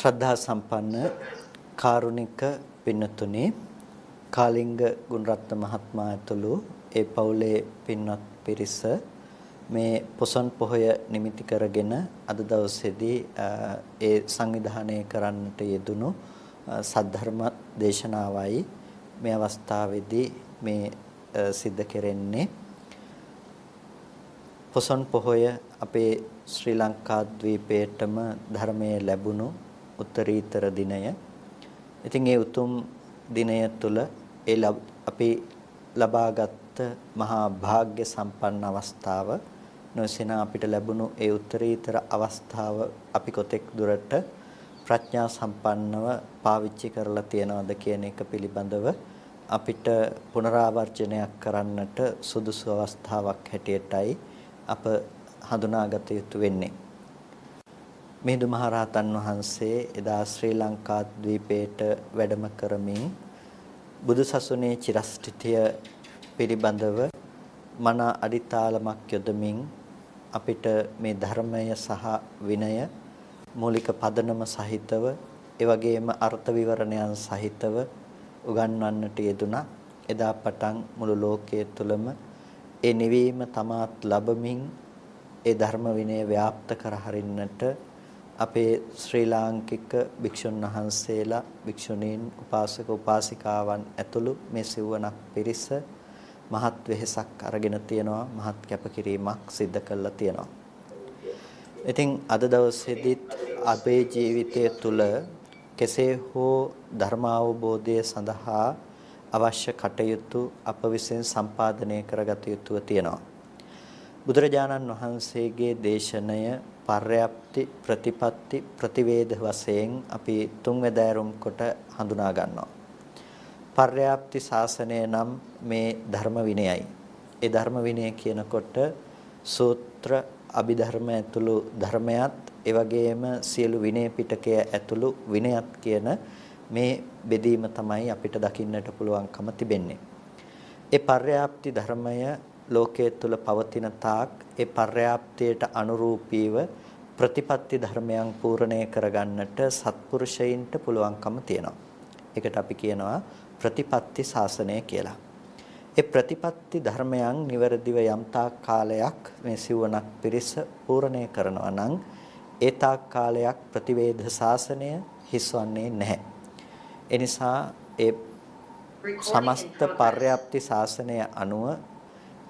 ශ්‍රද්ධා සම්පන්න කාරුණික පින්නතුනි කාලිංග ගුණරත්න මහත්මයා ඇතුළු ඒ පවුලේ පින්වත් පිරිස මේ පොසොන් පොහොය නිමිති කරගෙන අද දවසේදී ඒ සංවිධානය කරන්නට යෙදුණු සද්ධර්ම දේශනාවයි මේ අවස්ථාවේදී මේ සිද්ධ කෙරෙන්නේ පොසොන් පොහොය අපේ ශ්‍රී ලංකා ද්වීපයටම ධර්මයේ ලැබුණු උත්තරීතර දිනය. ඉතින් ඒ උතුම් දිනය තුළ ඒ අපි ලබාගත් මහා භාග්‍ය සම්පන්න අවස්ථාව නොසෙන අපිට ලැබුණු ඒ උත්තරීතර අවස්ථාව අපි කොතෙක් දුරට ප්‍රඥා සම්පන්නව පාවිච්චි කරලා තියනවද කියන එක පිළිබඳව අපිට පුනරාවර්ජනයක් කරන්නට සුදුසු අවස්ථාවක් හැටියටයි අප හඳුනාගත යුතු වෙන්නේ. මිහිඳු මහරහතන් වහන්සේ එදා ශ්‍රී ලංකා ද්වීපයට වැඩම කරමින් බුදු සසුනේ චිරස්ථිතිය පිළිබඳව මන අඩිතාලමක් යොදමින් අපිට මේ ධර්මය සහ විනය මූලික පදනම සහිතව ඒ වගේම අර්ථ විවරණයන් සහිතව උගන්වන්නට යෙදුනා එදා පටන් මුළු ලෝකයේ තුලම ඒ නිවීම තමාත් ලබමින් ඒ ධර්ම විනය ව්‍යාප්ත කර හරින්නට අපේ ශ්‍රී ලාංකික භික්ෂුන් වහන්සේලා භික්ෂුණීන් උපාසක උපාසිකාවන් ඇතුළු මේ සිව්වනක් පිරිස මහත් වෙහෙසක් අරගෙන තියෙනවා මහත් කැපකිරීමක් සිද්ධ කළා තියෙනවා. ඉතින් අද දවසේදීත් අපේ ජීවිතය තුළ කෙසේ හෝ ධර්ම අවබෝධය සඳහා අවශ්‍ය කටයුතු අප විසින් සම්පාදනය කරගත යුතුව තියෙනවා. බුදුරජාණන් වහන්සේගේ දේශනය පර්යාප්ති ප්‍රතිපatti ප්‍රතිවේද වශයෙන් අපි තුන්වැදෑරුම් කොට හඳුනා ගන්නවා. පර්යාප්ති ශාසනය නම් මේ ධර්ම විනයයි. ඒ ධර්ම විනය කියනකොට සූත්‍ර අභිධර්ම ඇතුළු ධර්මයත් ඒ වගේම සියලු විනය පිටකය ඇතුළු විනයත් කියන මේ බෙදීම තමයි අපිට දකින්නට පුළුවන්කම තිබෙන්නේ. ඒ පර්යාප්ති ධර්මය ලෝකයේ තුල පවතින තාක් ඒ පර්යාප්තියට අනුරූපීව ප්‍රතිපත්ති ධර්මයන් පූර්ණේ කරගන්නට සත්පුරුෂයින්ට පුළුවන්කම තියෙනවා. ඒකට අපි කියනවා ප්‍රතිපත්ති ශාසනය කියලා. ඒ ප්‍රතිපත්ති ධර්මයන් නිවැරදිව යම් තාක් කාලයක් මේ සිවණක් පිරිස පූර්ණේ කරනවා නම් ඒ තාක් කාලයක් ප්‍රතිවේධ ශාසනය හිස්වන්නේ නැහැ. එනිසා ඒ සමස්ත පර්යාප්ති ශාසනය අනුව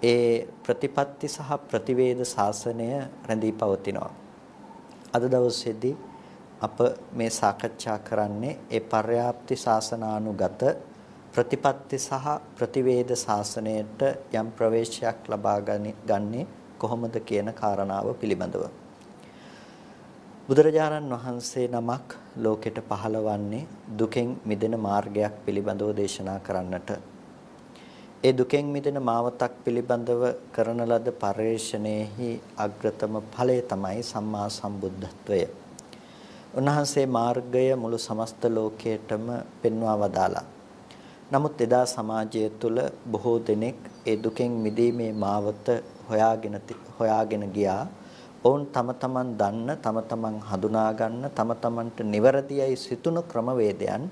ඒ ප්‍රතිපත්ති සහ ප්‍රතිවේද ශාසනය රැඳී පවතිනවා. අද දවසේදී අප මේ සාකච්ඡා කරන්නේ ඒ පර්යාප්ති ශාසනානුගත ප්‍රතිපත්ති සහ ප්‍රතිවේද ශාසනයට යම් ප්‍රවේශයක් ලබා ගන්නේ කොහොමද කියන කාරණාව පිළිබඳව. බුදුරජාණන් වහන්සේ නමක් ලෝකෙට පහළ වන්නේ දුකෙන් මිදෙන මාර්ගයක් පිළිබඳව දේශනා කරන්නට. ඒ දුකෙන් මිදෙන මාවතක් පිළිබඳව කරන ලද පරේෂණයෙහි අග්‍රතම ඵලය තමයි සම්මා සම්බුද්ධත්වය. උන්වහන්සේ මාර්ගය මුළු සමස්ත ලෝකයටම පෙන්වා වදාලා. නමුත් එදා සමාජය තුළ බොහෝ දෙනෙක් ඒ දුකෙන් මිදීමේ මාවත හොයාගෙන හොයාගෙන ගියා. ඔවුන් තම තමන් දන්න, තම තමන් හඳුනා ගන්න, තම තමන්ට නිවැරදියි සිතුණු ක්‍රමවේදයන්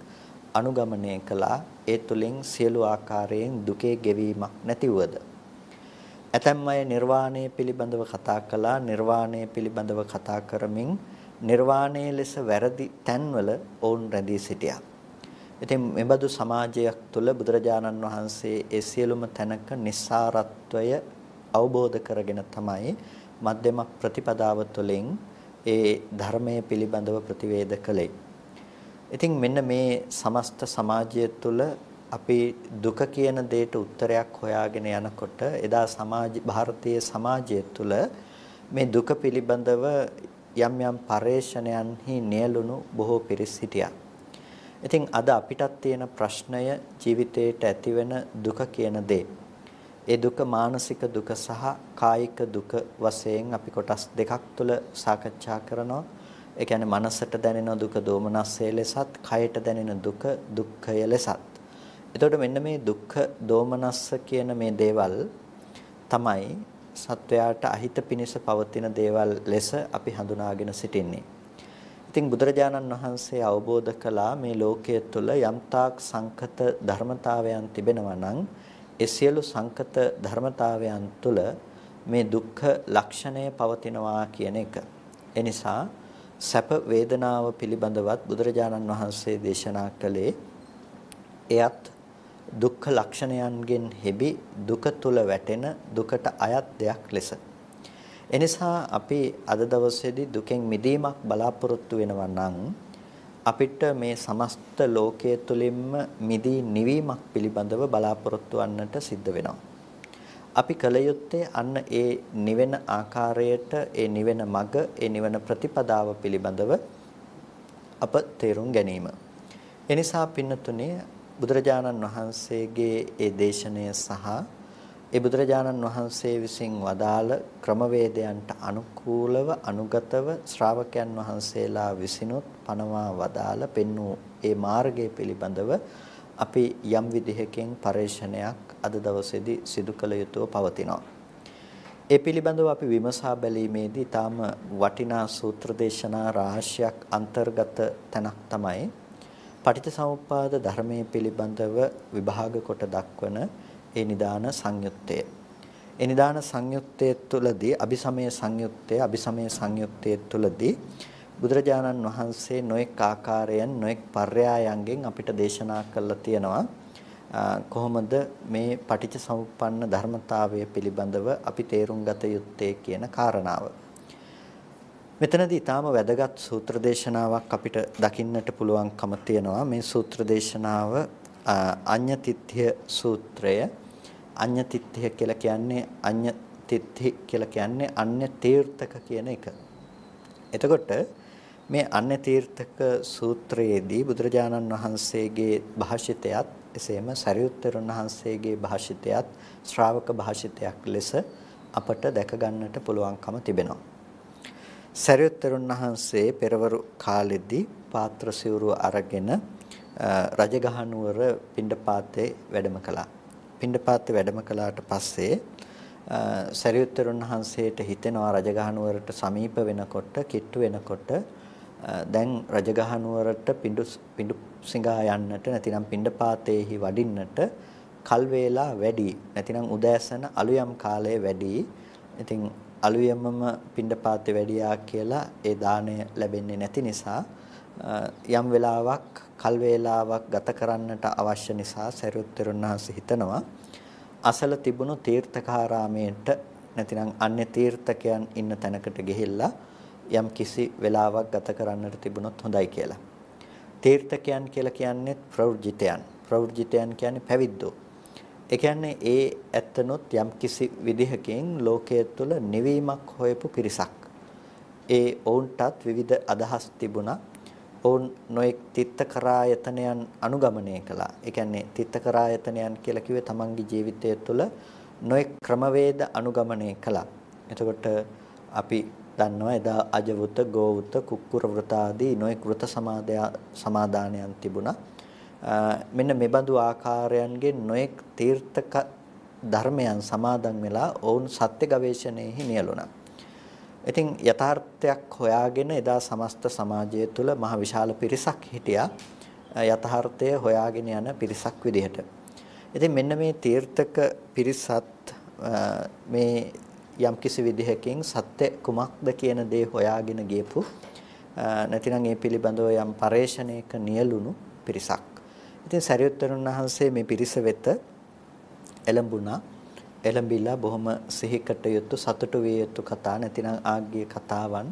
අනුගමනය කළා. ඒ තුලින් සියලු ආකාරයෙන් දුකේ ගෙවීමක් නැතිවද ඇතැම් අය නිර්වාණය පිළිබඳව කතා කළා නිර්වාණය පිළිබඳව කතා කරමින් නිර්වාණය ලෙස වැරදි තැන්වල ඔවුන් රැඳී සිටියා. ඉතින් මෙබඳු සමාජයක් තුළ බුදුරජාණන් වහන්සේ ඒ සියලුම තැනක nissaratwය අවබෝධ කරගෙන තමයි මධ්‍යම ප්‍රතිපදාව තුළින් ඒ ධර්මය පිළිබඳව ප්‍රතිවේද කළේ. ඉතින් මෙන්න මේ සමස්ත සමාජය තුළ අපි දුක කියන දෙයට උත්තරයක් හොයාගෙන යනකොට එදා සමාජ ಭಾರತೀಯ සමාජය තුළ මේ දුක පිළිබඳව යම් යම් පරේෂණයන්හි නියලුණු බොහෝ පිරිස් සිටියා. ඉතින් අද අපිටත් තියෙන ප්‍රශ්නය ජීවිතේට ඇතිවෙන දුක කියන දේ. ඒ දුක මානසික දුක සහ කායික දුක වශයෙන් අපි කොටස් දෙකක් තුල සාකච්ඡා කරනවා. ඒ කියන්නේ මනසට දැනෙන දුක දෝමනස්සය ලෙසත්, කයට දැනෙන දුක දුක්ඛය ලෙසත්. එතකොට මෙන්න මේ දුක්ඛ දෝමනස්ස කියන මේ දේවල් තමයි සත්වයාට අහිත පිනිස පවතින දේවල් ලෙස අපි හඳුනාගෙන සිටින්නේ. ඉතින් බුදුරජාණන් වහන්සේ අවබෝධ කළා මේ ලෝකයේ තුල යම්තාක් සංකත ධර්මතාවයන් තිබෙනවා නම් ඒ සියලු සංකත ධර්මතාවයන් තුල මේ දුක්ඛ ලක්ෂණය පවතිනවා කියන එක. ඒ නිසා සැප වේදනාව පිළිබඳවත් බුදුරජාණන් වහන්සේ දේශනා කළේ එයත් දුක්ඛ ලක්ෂණයන්ගෙන් හෙබි දුක තුල වැටෙන දුකට අයත් දෙයක් ලෙස. එනිසා අපි අද දවසේදී දුකෙන් මිදීමක් බලාපොරොත්තු වෙනවා නම් අපිට මේ සමස්ත ලෝකයේ තුලින්ම මිදී නිවීමක් පිළිබඳව බලාපොරොත්තු වන්නට සිද්ධ වෙනවා. අපි කල යුත්තේ අන්න ඒ නිවෙන ආකාරයට ඒ නිවෙන මඟ ඒ නිවන ප්‍රතිපදාව පිළිබඳව අප තේරුම් ගැනීම. එනිසා පින්නතුනේ බුදුරජාණන් වහන්සේගේ ඒ දේශනය සහ ඒ බුදුරජාණන් වහන්සේ විසින් වදාළ ක්‍රමවේදයන්ට අනුකූලව අනුගතව ශ්‍රාවකයන් වහන්සේලා විසිනුත් පනවා වදාළ පෙන්වූ ඒ මාර්ගය පිළිබඳව අපි යම් විදිහකින් පරේක්ෂණයක් අද දවසේදී සිදු කළ යුතුව පවතිනවා. ඒ පිළිබඳව අපි විමසා බැලීමේදී ඊටාම වටිනා සූත්‍ර දේශනා රාශියක් අන්තර්ගත තැනක් තමයි පටිච්චසමුප්පාද ධර්මයේ පිළිබඳව විභාග කොට දක්වන ඒ නිදාන සංයුත්තය. ඒ නිදාන සංයුත්තේ තුළදී අபிසමය සංයුත්තේ අபிසමය සංයුත්තේ තුළදී බුදුරජාණන් වහන්සේ නොඑක් ආකාරයෙන් නොඑක් පර්යායන්ගෙන් අපිට දේශනා කළා තියෙනවා කොහොමද මේ පටිච්චසමුප්පන්න ධර්මතාවය පිළිබඳව අපි තේරුම් ගත යුත්තේ කියන කාරණාව. මෙතනදී ඊටාම වැදගත් සූත්‍ර දේශනාවක් අපිට දකින්නට පුළුවන්කම තියෙනවා මේ සූත්‍ර දේශනාව අඤ්ඤතිත්‍ය සූත්‍රය අඤ්ඤතිත්‍ය කියලා කියන්නේ අඤ්ඤතිත්‍ය කියලා කියන්නේ අන්‍ය තීර්ථක කියන එක. එතකොට මේ අන්‍ය තීර්ථක සූත්‍රයේදී බුදුරජාණන් වහන්සේගේ භාෂිතයත් එසේම සරියුත්තරන් වහන්සේගේ භාෂිතයත් ශ්‍රාවක භාෂිතයක් ලෙස අපට දැක ගන්නට පුළුවන්කම තිබෙනවා. සරියුත්තරුන් වහන්සේ පෙරවරු කාලෙදී පාත්‍ර සිවුරු අරගෙන රජගහනුවර පිණ්ඩපාතේ වැඩම කළා. පිණ්ඩපාතේ වැඩම කළාට පස්සේ සරියුත්තරුන් වහන්සේට හිතෙනවා රජගහනුවරට සමීප වෙනකොට කිට්ටු වෙනකොට දැන් රජගහනුවරට පිඬු පිඬු සිඟා යන්නට නැතිනම් පිණ්ඩපාතේහි වඩින්නට කල් වේලා වැඩි නැතිනම් උදෑසන අලුයම් කාලයේ වැඩි ඉතින් අලුයමම පිණ්ඩපාතේ වැඩියා කියලා ඒ දාණය ලැබෙන්නේ නැති නිසා යම් වෙලාවක් කල් වේලාවක් ගත කරන්නට අවශ්‍ය නිසා සරියුත්තරණහස හිතනවා අසල තිබුණු තීර්ථකාරාමයට නැතිනම් අන්‍ය තීර්ථකයන් ඉන්න තැනකට ගිහිල්ලා යම් කිසි වෙලාවක් ගත කරන්නට තිබුණොත් හොඳයි කියලා. තීර්ථකයන් කියලා කියන්නේ ප්‍රවෘජිතයන්. ප්‍රවෘජිතයන් කියන්නේ පැවිද්දෝ. ඒ කියන්නේ ඒ ඇත්තනොත් යම් කිසි විදිහකින් ලෝකයේ තුල නිවීමක් හොයපු පිරිසක්. ඒ ඔවුන්ටත් විවිධ අදහස් තිබුණා. ඔවුන් නොඑක් තිත්ත කරායතනයන් අනුගමනය කළා. ඒ කියන්නේ තිත්ත කරායතනයන් කියලා කිව්වේ තමන්ගේ ජීවිතය තුළ නොඑක් ක්‍රමවේද අනුගමනය කළා. එතකොට අපි දන්නවා එදා අජවුත, ගෝවුත, කුක්කුර වෘත ආදී නොඑක් වෘත සමාදානයන් තිබුණා. මෙන්න මේ බඳු ආකාරයන්ගේ නොඑක් තීර්ථක ධර්මයන් සමාදන් වෙලා ඔවුන් සත්‍ය ගවේෂණයෙහි නියලුණා. ඉතින් යථාර්ථයක් හොයාගෙන එදා සමස්ත සමාජය තුළ මහ විශාල පිරිසක් හිටියා. යථාර්ථය හොයාගෙන යන පිරිසක් විදිහට. ඉතින් මෙන්න මේ තීර්ථක පිරිසත් මේ යම්කිසි විදිහකින් සත්‍ය කුමක්ද කියන දේ හොයාගෙන ගියපු නැතිනම් ඒ පිළිබඳව යම් පරේෂණයක නියලුණු පිරිසක්. ඉතින් සරියුත්තරුන් වහන්සේ මේ පිරිස වෙත එළඹුණා. එළඹිලා බොහොම සිහිකට යුතු සතුටු විය යුතු කතා නැතිනම් ආග්ගිය කතාවන්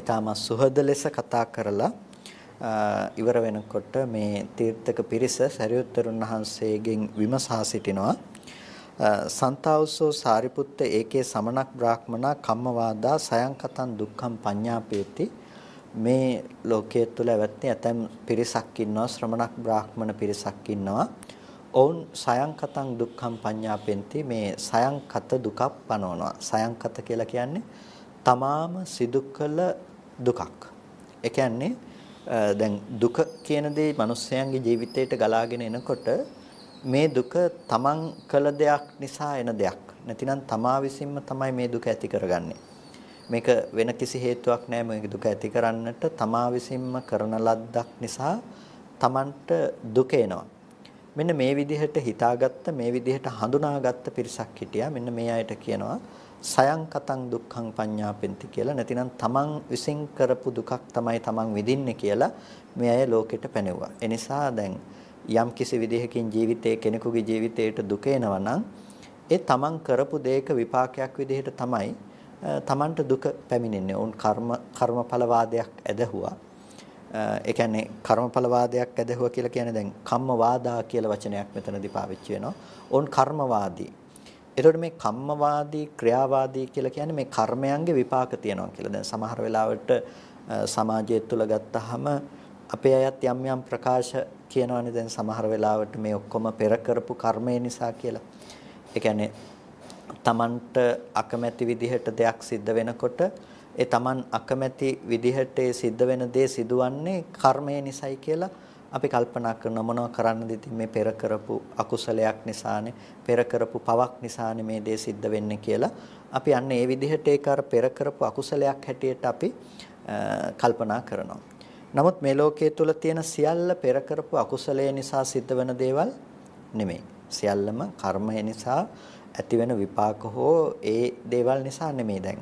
ඊටම සුහද ලෙස කතා කරලා ඉවර වෙනකොට මේ තීර්ථක පිරිස සරියුත්තරුන් වහන්සේගෙන් විමසා සිටිනවා සන්තාවුසෝ සාරිපුත්ත ඒකේ සමනක් බ්‍රාහ්මනා කම්මවාදා සයන්කතං දුක්ඛං පඤ්ඤාපේති මේ ලෝකයේ තුල ඇවැත්නේ ඇතැම් පිරිසක් ඉන්නවා ශ්‍රමණක් බ්‍රාහ්මණ පිරිසක් ඉන්නවා. ඔවුන් සයන්කතං දුක්ඛම් පඤ්ඤාපෙන්ති මේ සයන්කත දුකක් පනවනවා. සයන්කත කියලා කියන්නේ තමාම සිදු කළ දුකක්. ඒ කියන්නේ දැන් දුක කියන දේ මිනිස්යාගේ ජීවිතයට ගලාගෙන එනකොට මේ දුක තමන් කළ දෙයක් නිසා එන දෙයක්. නැතිනම් තමා විසින්ම තමයි මේ දුක ඇති කරගන්නේ. මේක වෙන කිසි හේතුවක් නැහැ මේක දුක ඇති කරන්නට තමා විසින්ම කරන ලද්දක් නිසා තමන්ට දුක එනවා. මෙන්න මේ විදිහට හිතාගත්ත මේ විදිහට හඳුනාගත්ත පිරිසක් හිටියා. මෙන්න මේ අයට කියනවා සයං කතං දුක්ඛං පඤ්ඤාපෙන්ති කියලා නැතිනම් තමන් විසින් කරපු දුකක් තමයි තමන් විඳින්නේ කියලා මේ අය ලෝකෙට පැනෙවුවා. ඒ නිසා දැන් යම් කිසි විදිහකින් ජීවිතයේ කෙනෙකුගේ ජීවිතයට දුක එනවා නම් ඒ තමන් කරපු දෙයක විපාකයක් විදිහට තමයි තමන්ට දුක පැමිණෙන්නේ. ඔවුන් කර්ම කර්මඵලවාදයක් ඇදහුවා. ඒ කියන්නේ කර්මඵලවාදයක් ඇදහුවා කියලා කියන්නේ දැන් කම්මවාදා කියලා වචනයක් මෙතනදී පාවිච්චි වෙනවා. ඔවුන් කර්මවාදී. එතකොට මේ කම්මවාදී ක්‍රියාවාදී කියලා කියන්නේ මේ කර්මයන්ගේ විපාක තියනවා කියලා. දැන් සමහර වෙලාවට සමාජය තුළ ගත්තාම අපේ අයත් යම් යම් ප්‍රකාශ කියනවනේ දැන් සමහර වෙලාවට මේ ඔක්කොම පෙර කරපු කර්මය නිසා කියලා. ඒ කියන්නේ තමන්ට අකමැති විදිහට දෙයක් සිද්ධ වෙනකොට ඒ තමන් අකමැති විදිහට සිද්ධ වෙන දේ සිදුවන්නේ කර්මය නිසයි කියලා අපි කල්පනා කරන මොනව කරන්නද ඉතින් මේ පෙර කරපු අකුසලයක් නිසානේ පෙර කරපු පවක් නිසානේ මේ දේ සිද්ධ වෙන්නේ කියලා අපි අන්න ඒ විදිහට ඒක අර පෙර කරපු අකුසලයක් හැටියට අපි කල්පනා කරනවා. නමුත් මේ ලෝකයේ තුල තියෙන සියල්ල පෙර කරපු අකුසලය නිසා සිද්ධ වෙන දේවල් නෙමෙයි. සියල්ලම කර්මය නිසා ඇතිවෙන විපාක හෝ ඒ දේවල් නිසා නෙමෙයි දැන්.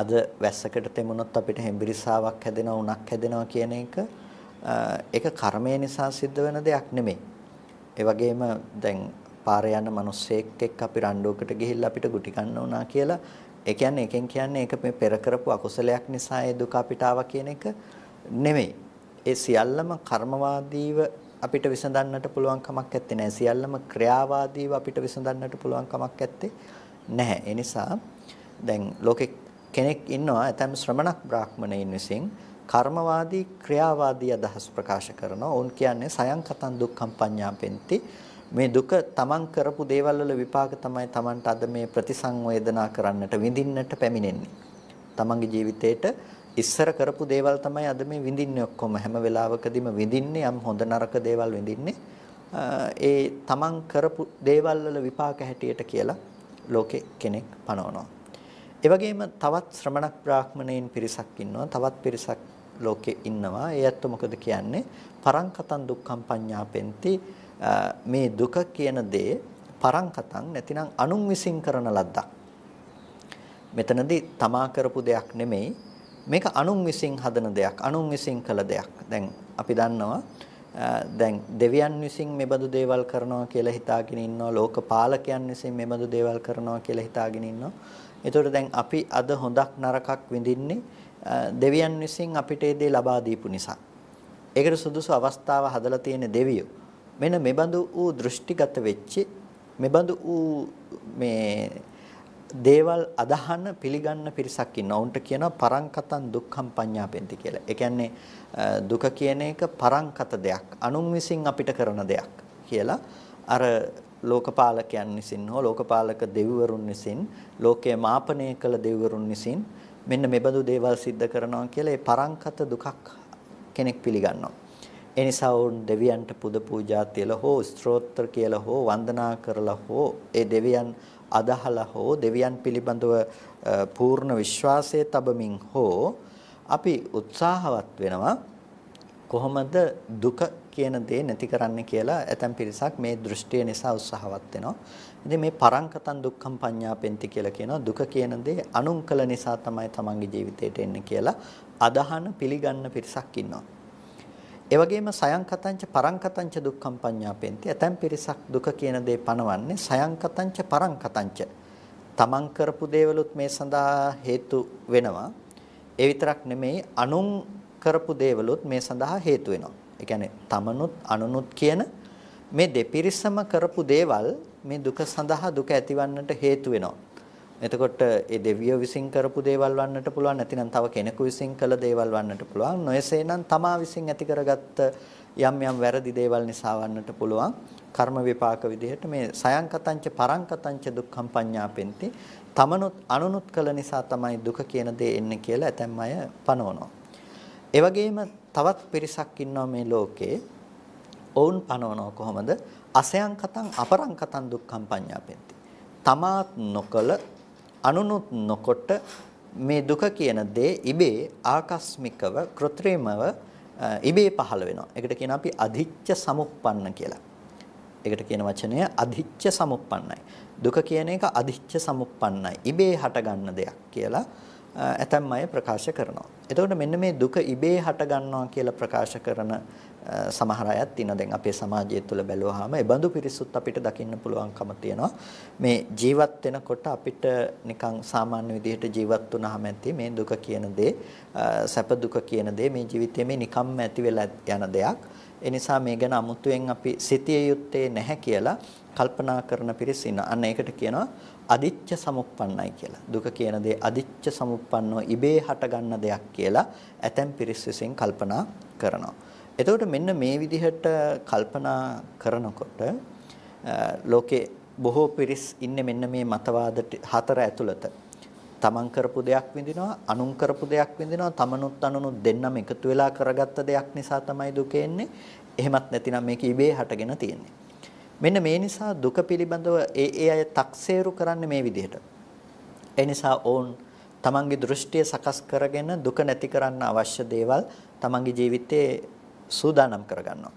අද වැස්සකට තෙමුනොත් අපිට හෙම්බිරිස්සාවක් හැදෙනවා, උණක් හැදෙනවා කියන එක ඒක කර්මය නිසා සිද්ධ වෙන දෙයක් නෙමෙයි. ඒ වගේම දැන් පාරේ යන මිනිස්සෙක් එක්ක අපි රණ්ඩුවකට ගිහිල්ලා අපිට ගුටි ගන්න වුණා කියලා ඒ කියන්නේ එකෙන් කියන්නේ ඒක මේ පෙර කරපු අකුසලයක් නිසා ඒ දුක අපිට ආවා කියන එක නෙමෙයි. ඒ සියල්ලම කර්මවාදීව අපිට විසඳන්නට පුළුවන් කමක් නැත්තේ නෑ සියල්ලම ක්‍රියාවාදීව අපිට විසඳන්නට පුළුවන් කමක් නැත්තේ නැහැ ඒ නිසා දැන් ලෝකෙ කෙනෙක් ඉන්නවා ඇතම් ශ්‍රමණක් බ්‍රාහ්මණයින් විසින් කර්මවාදී ක්‍රියාවාදී අදහස් ප්‍රකාශ කරනවා ඔවුන් කියන්නේ සයන් කතන් දුක්ඛම් පඤ්ඤාපෙන්ති මේ දුක තමන් කරපු දේවල් වල විපාක තමයි තමන්ට අද මේ ප්‍රතිසංවේදනා කරන්නට විඳින්නට පැමිණෙන්නේ තමන්ගේ ජීවිතේට ඉස්සර කරපු දේවල් තමයි අද මේ විඳින්නේ ඔක්කොම හැම වෙලාවකදීම විඳින්නේ යම් හොඳ නරක දේවල් විඳින්නේ ඒ තමන් කරපු දේවල් වල විපාක හැටියට කියලා ලෝකේ කෙනෙක් පනවනවා. ඒ වගේම තවත් ශ්‍රමණක් බ්‍රාහ්මණයින් පිරිසක් ඉන්නවා. තවත් පිරිසක් ලෝකේ ඉන්නවා. ඒ ඇත්ත මොකද කියන්නේ? පරංකතං දුක්ඛං පඤ්ඤාපෙන්ති මේ දුක කියන දේ පරංකතං නැතිනම් අනුන් විසින් කරන ලද්දක්. මෙතනදී තමා කරපු දෙයක් නෙමෙයි මේක අනුන් විසින් හදන දෙයක් අනුන් විසින් කළ දෙයක් දැන් අපි දන්නවා දැන් දෙවියන් විසින් මෙබඳු දේවල් කරනවා කියලා හිතාගෙන ඉන්නවා ලෝක පාලකයන් විසින් මෙබඳු දේවල් කරනවා කියලා හිතාගෙන ඉන්නවා එතකොට දැන් අපි අද හොඳක් නරකක් විඳින්නේ දෙවියන් විසින් අපිට ඒ දේ ලබා දීපු නිසා ඒකට සුදුසු අවස්ථාව හදලා තියෙන දෙවියෝ මෙන්න මෙබඳු වූ දෘෂ්ටිගත වෙච්ච මෙබඳු වූ මේ දේවල් අදහන පිළිගන්න පිරිසක් ඉන්නවා. උන්ට කියනවා පරංකතං දුක්ඛම් පඤ්ඤාපෙන්ති කියලා. ඒ කියන්නේ දුක කියන එක පරංකත දෙයක්. අනුන් විසින් අපිට කරන දෙයක් කියලා අර ලෝකපාලකයන් විසින් හෝ ලෝකපාලක දෙවිවරුන් විසින් ලෝකය මාපනය කළ දෙවිවරුන් විසින් මෙන්න මෙබඳු දේවල් සිද්ධ කරනවා කියලා ඒ පරංකත දුකක් කෙනෙක් පිළිගන්නවා. ඒ නිසා වුන් දෙවියන්ට පුද පූජා තියලා හෝ ස්ත්‍රෝත්‍ර කියලා හෝ වන්දනා කරලා හෝ ඒ දෙවියන් අදහලා හෝ දෙවියන් පිළිබඳව පූර්ණ විශ්වාසය තබමින් හෝ අපි උත්සාහවත් වෙනවා කොහොමද දුක කියන දේ නැති කරන්න කියලා ඇතැම් පිරිසක් මේ දෘෂ්ටිය නිසා උත්සාහවත් වෙනවා. ඉතින් මේ පරංකතන් දුක්ඛම් පඤ්ඤාපෙන්ති කියලා කියනවා දුක කියන දේ අනුන්කල නිසා තමයි තමන්ගේ ජීවිතයට එන්නේ කියලා අදහන පිළිගන්න පිරිසක් ඉන්නවා. ඒ වගේම සයන්කතංච පරංකතංච දුක්ඛම් පඤ්ඤාපෙන්ති. ඇතැම් පිරිසක් දුක කියන දේ පනවන්නේ සයන්කතංච පරංකතංච. තමන් කරපු දේවලුත් මේ සඳහා හේතු වෙනවා. ඒ විතරක් නෙමෙයි අනුන් කරපු දේවලුත් මේ සඳහා හේතු වෙනවා. ඒ කියන්නේ තමනුත් අනුනුත් කියන මේ දෙපිරිසම කරපු දේවල් මේ දුක සඳහා දුක ඇතිවන්නට හේතු වෙනවා. එතකොට ඒ දෙවියෝ විසින් කරපු දේවල් වන්නට පුළුවන් නැතිනම් තව කෙනෙකු විසින් කළ දේවල් වන්නට පුළුවන් නොයසේ නම් තමා විසින් ඇති කරගත්ත යම් යම් වැරදි දේවල් නිසා වන්නට පුළුවන් කර්ම විපාක විදිහට මේ සයන්කතංච පරංකතංච දුක්ඛම් පඤ්ඤාපෙන්ති තමනුත් අනුනුත් කළ නිසා තමයි දුක කියන දේ එන්නේ කියලා ඇතැම් අය පනවනවා ඒ තවත් පිරිසක් ඉන්නවා මේ ලෝකේ ඔවුන් පනවනවා කොහොමද අසයන්කතං අපරංකතං දුක්ඛම් පඤ්ඤාපෙන්ති තමාත් නොකළ අනුනුත් නොකොට මේ දුක කියන දේ ඉබේ ආකස්මිකව કૃත්‍රිමව ඉබේ පහළ වෙනවා. ඒකට කියන අපි අධිච්ඡ සමුප්පන්න කියලා. ඒකට කියන වචනය අධිච්ඡ සමුප්පන්නයි. දුක කියන එක අධිච්ඡ සමුප්පන්නයි. ඉබේ හටගන්න දෙයක් කියලා ඇතැම් අය ප්‍රකාශ කරනවා. එතකොට මෙන්න මේ දුක ඉබේ හටගන්නවා කියලා ප්‍රකාශ කරන සමහර අයත් ඉන්න දැන් අපේ සමාජය තුළ බැලුවාම ඒ බඳු පිරිසුත් අපිට දකින්න පුළුවන්කම තියෙනවා මේ ජීවත් වෙනකොට අපිට නිකන් සාමාන්‍ය විදිහට ජීවත් වුණාම ඇති මේ දුක කියන දේ සැප දුක කියන දේ මේ ජීවිතේ මේ නිකම්ම ඇති වෙලා යන දෙයක් ඒ නිසා මේ ගැන අමුතුවෙන් අපි සිතිය යුත්තේ නැහැ කියලා කල්පනා කරන පිරිස ඉන්න අන්න ඒකට කියනවා අදිච්ච සමුප්පන්නයි කියලා දුක කියන දේ අදිච්ච සමුප්පන්නෝ ඉබේ හට ගන්න දෙයක් කියලා ඇතැම් පිරිස් විසින් කල්පනා කරනවා එතකොට මෙන්න මේ විදිහට කල්පනා කරනකොට ලෝකේ බොහෝ පිරිස් ඉන්නේ මෙන්න මේ මතවාද හතර ඇතුළත. තමන් කරපු දෙයක් විඳිනවා, අනුන් කරපු දෙයක් විඳිනවා, තමනුත් අනුනුත් දෙන්නම එකතු වෙලා කරගත්ත දෙයක් නිසා තමයි දුක එන්නේ. එහෙමත් නැතිනම් මේක ඉබේ හටගෙන තියෙන්නේ. මෙන්න මේ නිසා දුක පිළිබඳව ඒ ඒ අය තක්සේරු කරන්නේ මේ විදිහට. ඒ නිසා ඔවුන් තමන්ගේ දෘෂ්ටිය සකස් කරගෙන දුක නැති කරන්න අවශ්‍ය දේවල් තමන්ගේ ජීවිතේ සූදානම් කරගන්නවා.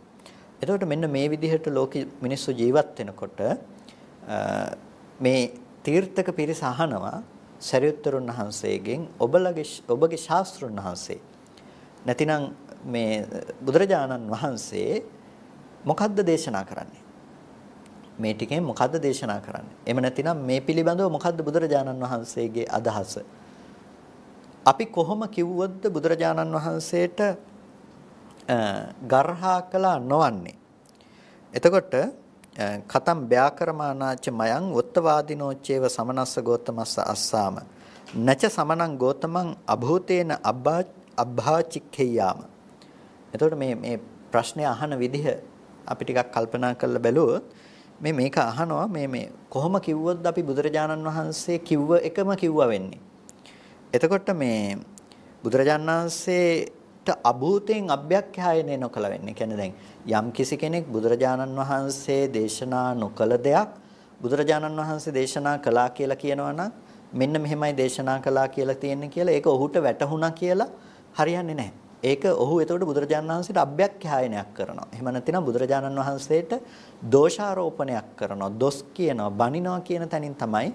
එතකොට මෙන්න මේ විදිහට ලෝක මිනිස්සු ජීවත් වෙනකොට මේ තීර්ථක පිරිස අහනවා සරියුත්තරුන් වහන්සේගෙන් ඔබලගේ ඔබගේ ශාස්ත්‍රුන් වහන්සේ නැතිනම් මේ බුදුරජාණන් වහන්සේ මොකද්ද දේශනා කරන්නේ මේ ටිකෙන් මොකද්ද දේශනා කරන්නේ එහෙම නැතිනම් මේ පිළිබඳව මොකද්ද බුදුරජාණන් වහන්සේගේ අදහස අපි කොහොම කිව්වොත්ද බුදුරජාණන් වහන්සේට ගර්හා කළා නොවන්නේ. එතකොට කතම් ව්‍යාකරමානාච මයං ඔත්තවාදිනෝච්චේව සමනස්ස ගෝතමස්ස අස්සාම නැච සමනං ගෝතමං අභූතේන අබ්භාචික්ඛේයාම එතකොට මේ මේ ප්‍රශ්නය අහන විදිහ අපි ටිකක් කල්පනා කරලා බැලුවොත් මේ මේක අහනවා මේ මේ කොහොම කිව්වොත් අපි බුදුරජාණන් වහන්සේ කිව්ව එකම කිව්වා වෙන්නේ එතකොට මේ බුදුරජාණන් වහන්සේ අභූතයෙන් අභ්‍යක්ඛ්‍යායනය නොකළ වෙන්නේ. කියන්නේ දැන් යම් කිසි කෙනෙක් බුදුරජාණන් වහන්සේ දේශනා නොකළ දෙයක් බුදුරජාණන් වහන්සේ දේශනා කළා කියලා කියනවා මෙන්න මෙහෙමයි දේශනා කළා කියලා තියෙන්නේ කියලා ඒක ඔහුට වැටහුණා කියලා හරියන්නේ නැහැ. ඒක ඔහු එතකොට බුදුරජාණන් වහන්සේට අභ්‍යක්ඛ්‍යායනයක් කරනවා. එහෙම නැත්නම් බුදුරජාණන් වහන්සේට දෝෂාරෝපණයක් කරනවා, දොස් කියනවා, බනිනවා කියන තැනින් තමයි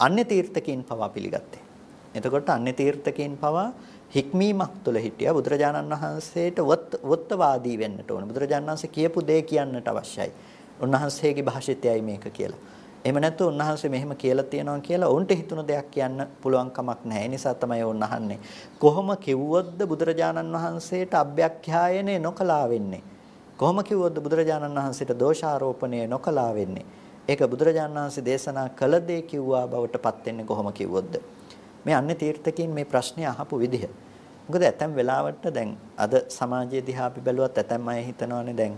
අන්‍ය තීර්ථකීන් පවා පිළිගත්තේ. එතකොට අන්‍ය තීර්ථකීන් පවා හික්මීමක් තුළ හිටියා බුදුරජාණන් වහන්සේට වොත්තවාදී වෙන්නට ඕන. බුදුරජාණන් වහන්සේ කියපු දේ කියන්නට අවශ්‍යයි. උන්වහන්සේගේ භාෂිතයයි මේක කියලා. එහෙම නැත්නම් උන්වහන්සේ මෙහෙම කියලා තියෙනවා කියලා ඔවුන්ට හිතුණු දෙයක් කියන්න පුළුවන් කමක් නැහැ. ඒ නිසා තමයි ඔවුන් අහන්නේ. කොහොම කිව්වොත්ද බුදුරජාණන් වහන්සේට අභ්‍යක්ඛ්‍යායනය නොකලා වෙන්නේ? කොහොම කිව්වොත්ද බුදුරජාණන් වහන්සේට දෝෂාරෝපණය නොකලා වෙන්නේ? ඒක බුදුරජාණන් වහන්සේ දේශනා කළ දේ කිව්වා බවට පත් වෙන්නේ කොහොම කිව්වොත්ද? මේ අන්නේ තීර්ථකීන් මේ ප්‍රශ්නේ අහපු විදිහ. මොකද ඇතැම් වෙලාවට දැන් අද සමාජයේ දිහා අපි බැලුවත් ඇතැම් අය හිතනවානේ දැන්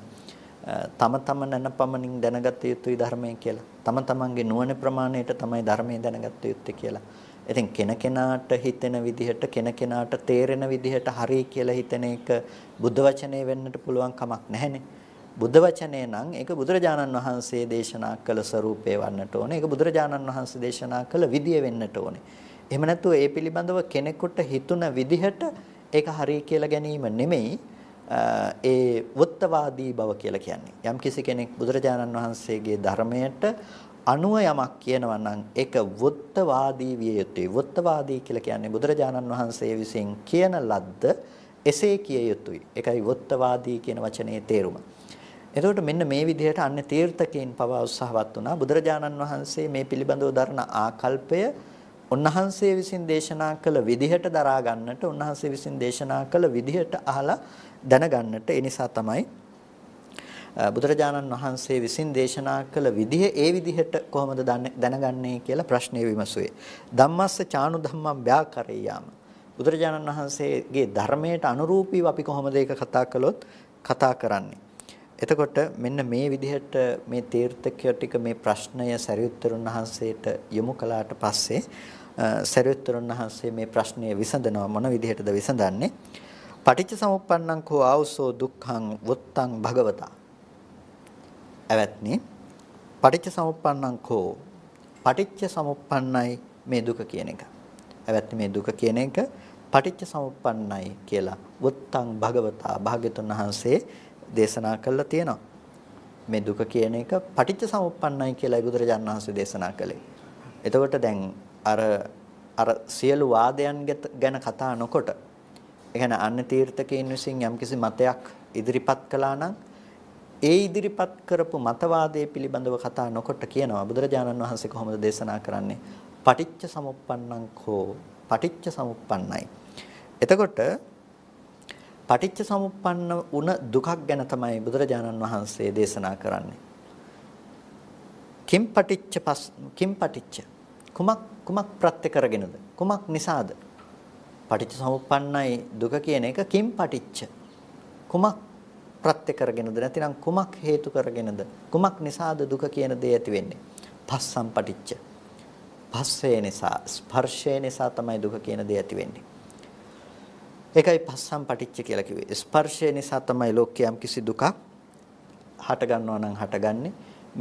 තම තම නැනපමණින් දැනගත යුතුයි ධර්මය කියලා. තම තමන්ගේ නුවණ ප්‍රමාණයට තමයි ධර්මය දැනගත යුත්තේ කියලා. ඉතින් කෙනකෙනාට හිතෙන විදිහට කෙනකෙනාට තේරෙන විදිහට හරි කියලා හිතෙන එක බුද්ධ වචනේ වෙන්නට පුළුවන් කමක් නැහැනේ. බුද්ධ වචනේ නම් ඒක බුදුරජාණන් වහන්සේ දේශනා කළ ස්වරූපේ වන්නට ඕනේ. ඒක බුදුරජාණන් වහන්සේ දේශනා කළ විදිය වෙන්නට ඕනේ. එහෙම නැත්නම් ඒ පිළිබඳව කෙනෙකුට හිතුන විදිහට ඒක හරි කියලා ගැනීම නෙමෙයි ඒ වොත්තවාදී බව කියලා කියන්නේ. යම් කිසි කෙනෙක් බුදුරජාණන් වහන්සේගේ ධර්මයට අනුව යමක් කියනවා නම් ඒක වොත්තවාදී විය යුතුයි. වොත්තවාදී කියලා කියන්නේ බුදුරජාණන් වහන්සේ විසින් කියන ලද්ද එසේ කිය යුතුයි. ඒකයි වොත්තවාදී කියන වචනේ තේරුම. එතකොට මෙන්න මේ විදිහට අන්නේ තීර්ථකයන් පවා උත්සාහවත් වුණා. බුදුරජාණන් වහන්සේ මේ පිළිබඳව දරන ආකල්පය උන්වහන්සේ විසින් දේශනා කළ විදිහට දරා ගන්නට උන්වහන්සේ විසින් දේශනා කළ විදිහට අහලා දැනගන්නට ඒ නිසා තමයි බුදුරජාණන් වහන්සේ විසින් දේශනා කළ විදිහ ඒ විදිහට කොහොමද දැනගන්නේ කියලා ප්‍රශ්නය විමසුවේ. ධම්මස්ස චානු ධම්මං ව්‍යාකරේයාම. බුදුරජාණන් වහන්සේගේ ධර්මයට අනුරූපීව අපි කොහොමද ඒක කතා කළොත් කතා කරන්නේ. එතකොට මෙන්න මේ විදිහට මේ තීර්ථකය ටික මේ ප්‍රශ්නය සරියුත්තරුන් වහන්සේට යොමු කළාට පස්සේ සරියුත්තරන් වහන්සේ මේ ප්‍රශ්නය විසඳනවා මොන විදිහටද විසඳන්නේ? පටිච්ච සමුප්පන්නං කෝ ආවුසෝ දුක්ඛං වොත්තං භගවතා. ඇවැත්නි පටිච්ච සමුප්පන්නං කෝ පටිච්ච සමුප්පන්නයි මේ දුක කියන එක. ඇවැත්නි මේ දුක කියන එක පටිච්ච සමුප්පන්නයි කියලා වොත්තං භගවතා භාග්‍යතුන් වහන්සේ දේශනා කළා තියෙනවා. මේ දුක කියන එක පටිච්ච සමුප්පන්නයි කියලා බුදුරජාණන් වහන්සේ දේශනා කළේ. එතකොට දැන් අර අර සියලු වාදයන් ගැන කතා නොකොට ඒ කියන්නේ අන්න තීර්ථකයන් විසින් යම්කිසි මතයක් ඉදිරිපත් කළා නම් ඒ ඉදිරිපත් කරපු මතවාදයේ පිළිබඳව කතා නොකොට කියනවා බුදුරජාණන් වහන්සේ කොහොමද දේශනා කරන්නේ පටිච්ච සමුප්පන්නං කෝ පටිච්ච සමුප්පන්නයි එතකොට පටිච්ච සමුප්පන්න වුණ දුකක් ගැන තමයි බුදුරජාණන් වහන්සේ දේශනා කරන්නේ. කිම් පටිච්ච පස් කිම් පටිච්ච කුමක් කුමක් ප්‍රත්‍ය කරගෙනද? කුමක් නිසාද? පටිච්චසමුප්පන්නයි දුක කියන එක කිම් පටිච්ච. කුමක් ප්‍රත්‍ය කරගෙනද නැතිනම් කුමක් හේතු කරගෙනද? කුමක් නිසාද දුක කියන දේ ඇති වෙන්නේ? පස්සම් පටිච්ච. පස්සේ නිසා ස්පර්ශය නිසා තමයි දුක කියන දේ ඇති වෙන්නේ. ඒකයි පස්සම් පටිච්ච කියලා කිව්වේ. ස්පර්ශය නිසා තමයි ලෝකයේම් කිසි දුකක් හට ගන්නවා නම් හටගන්නේ.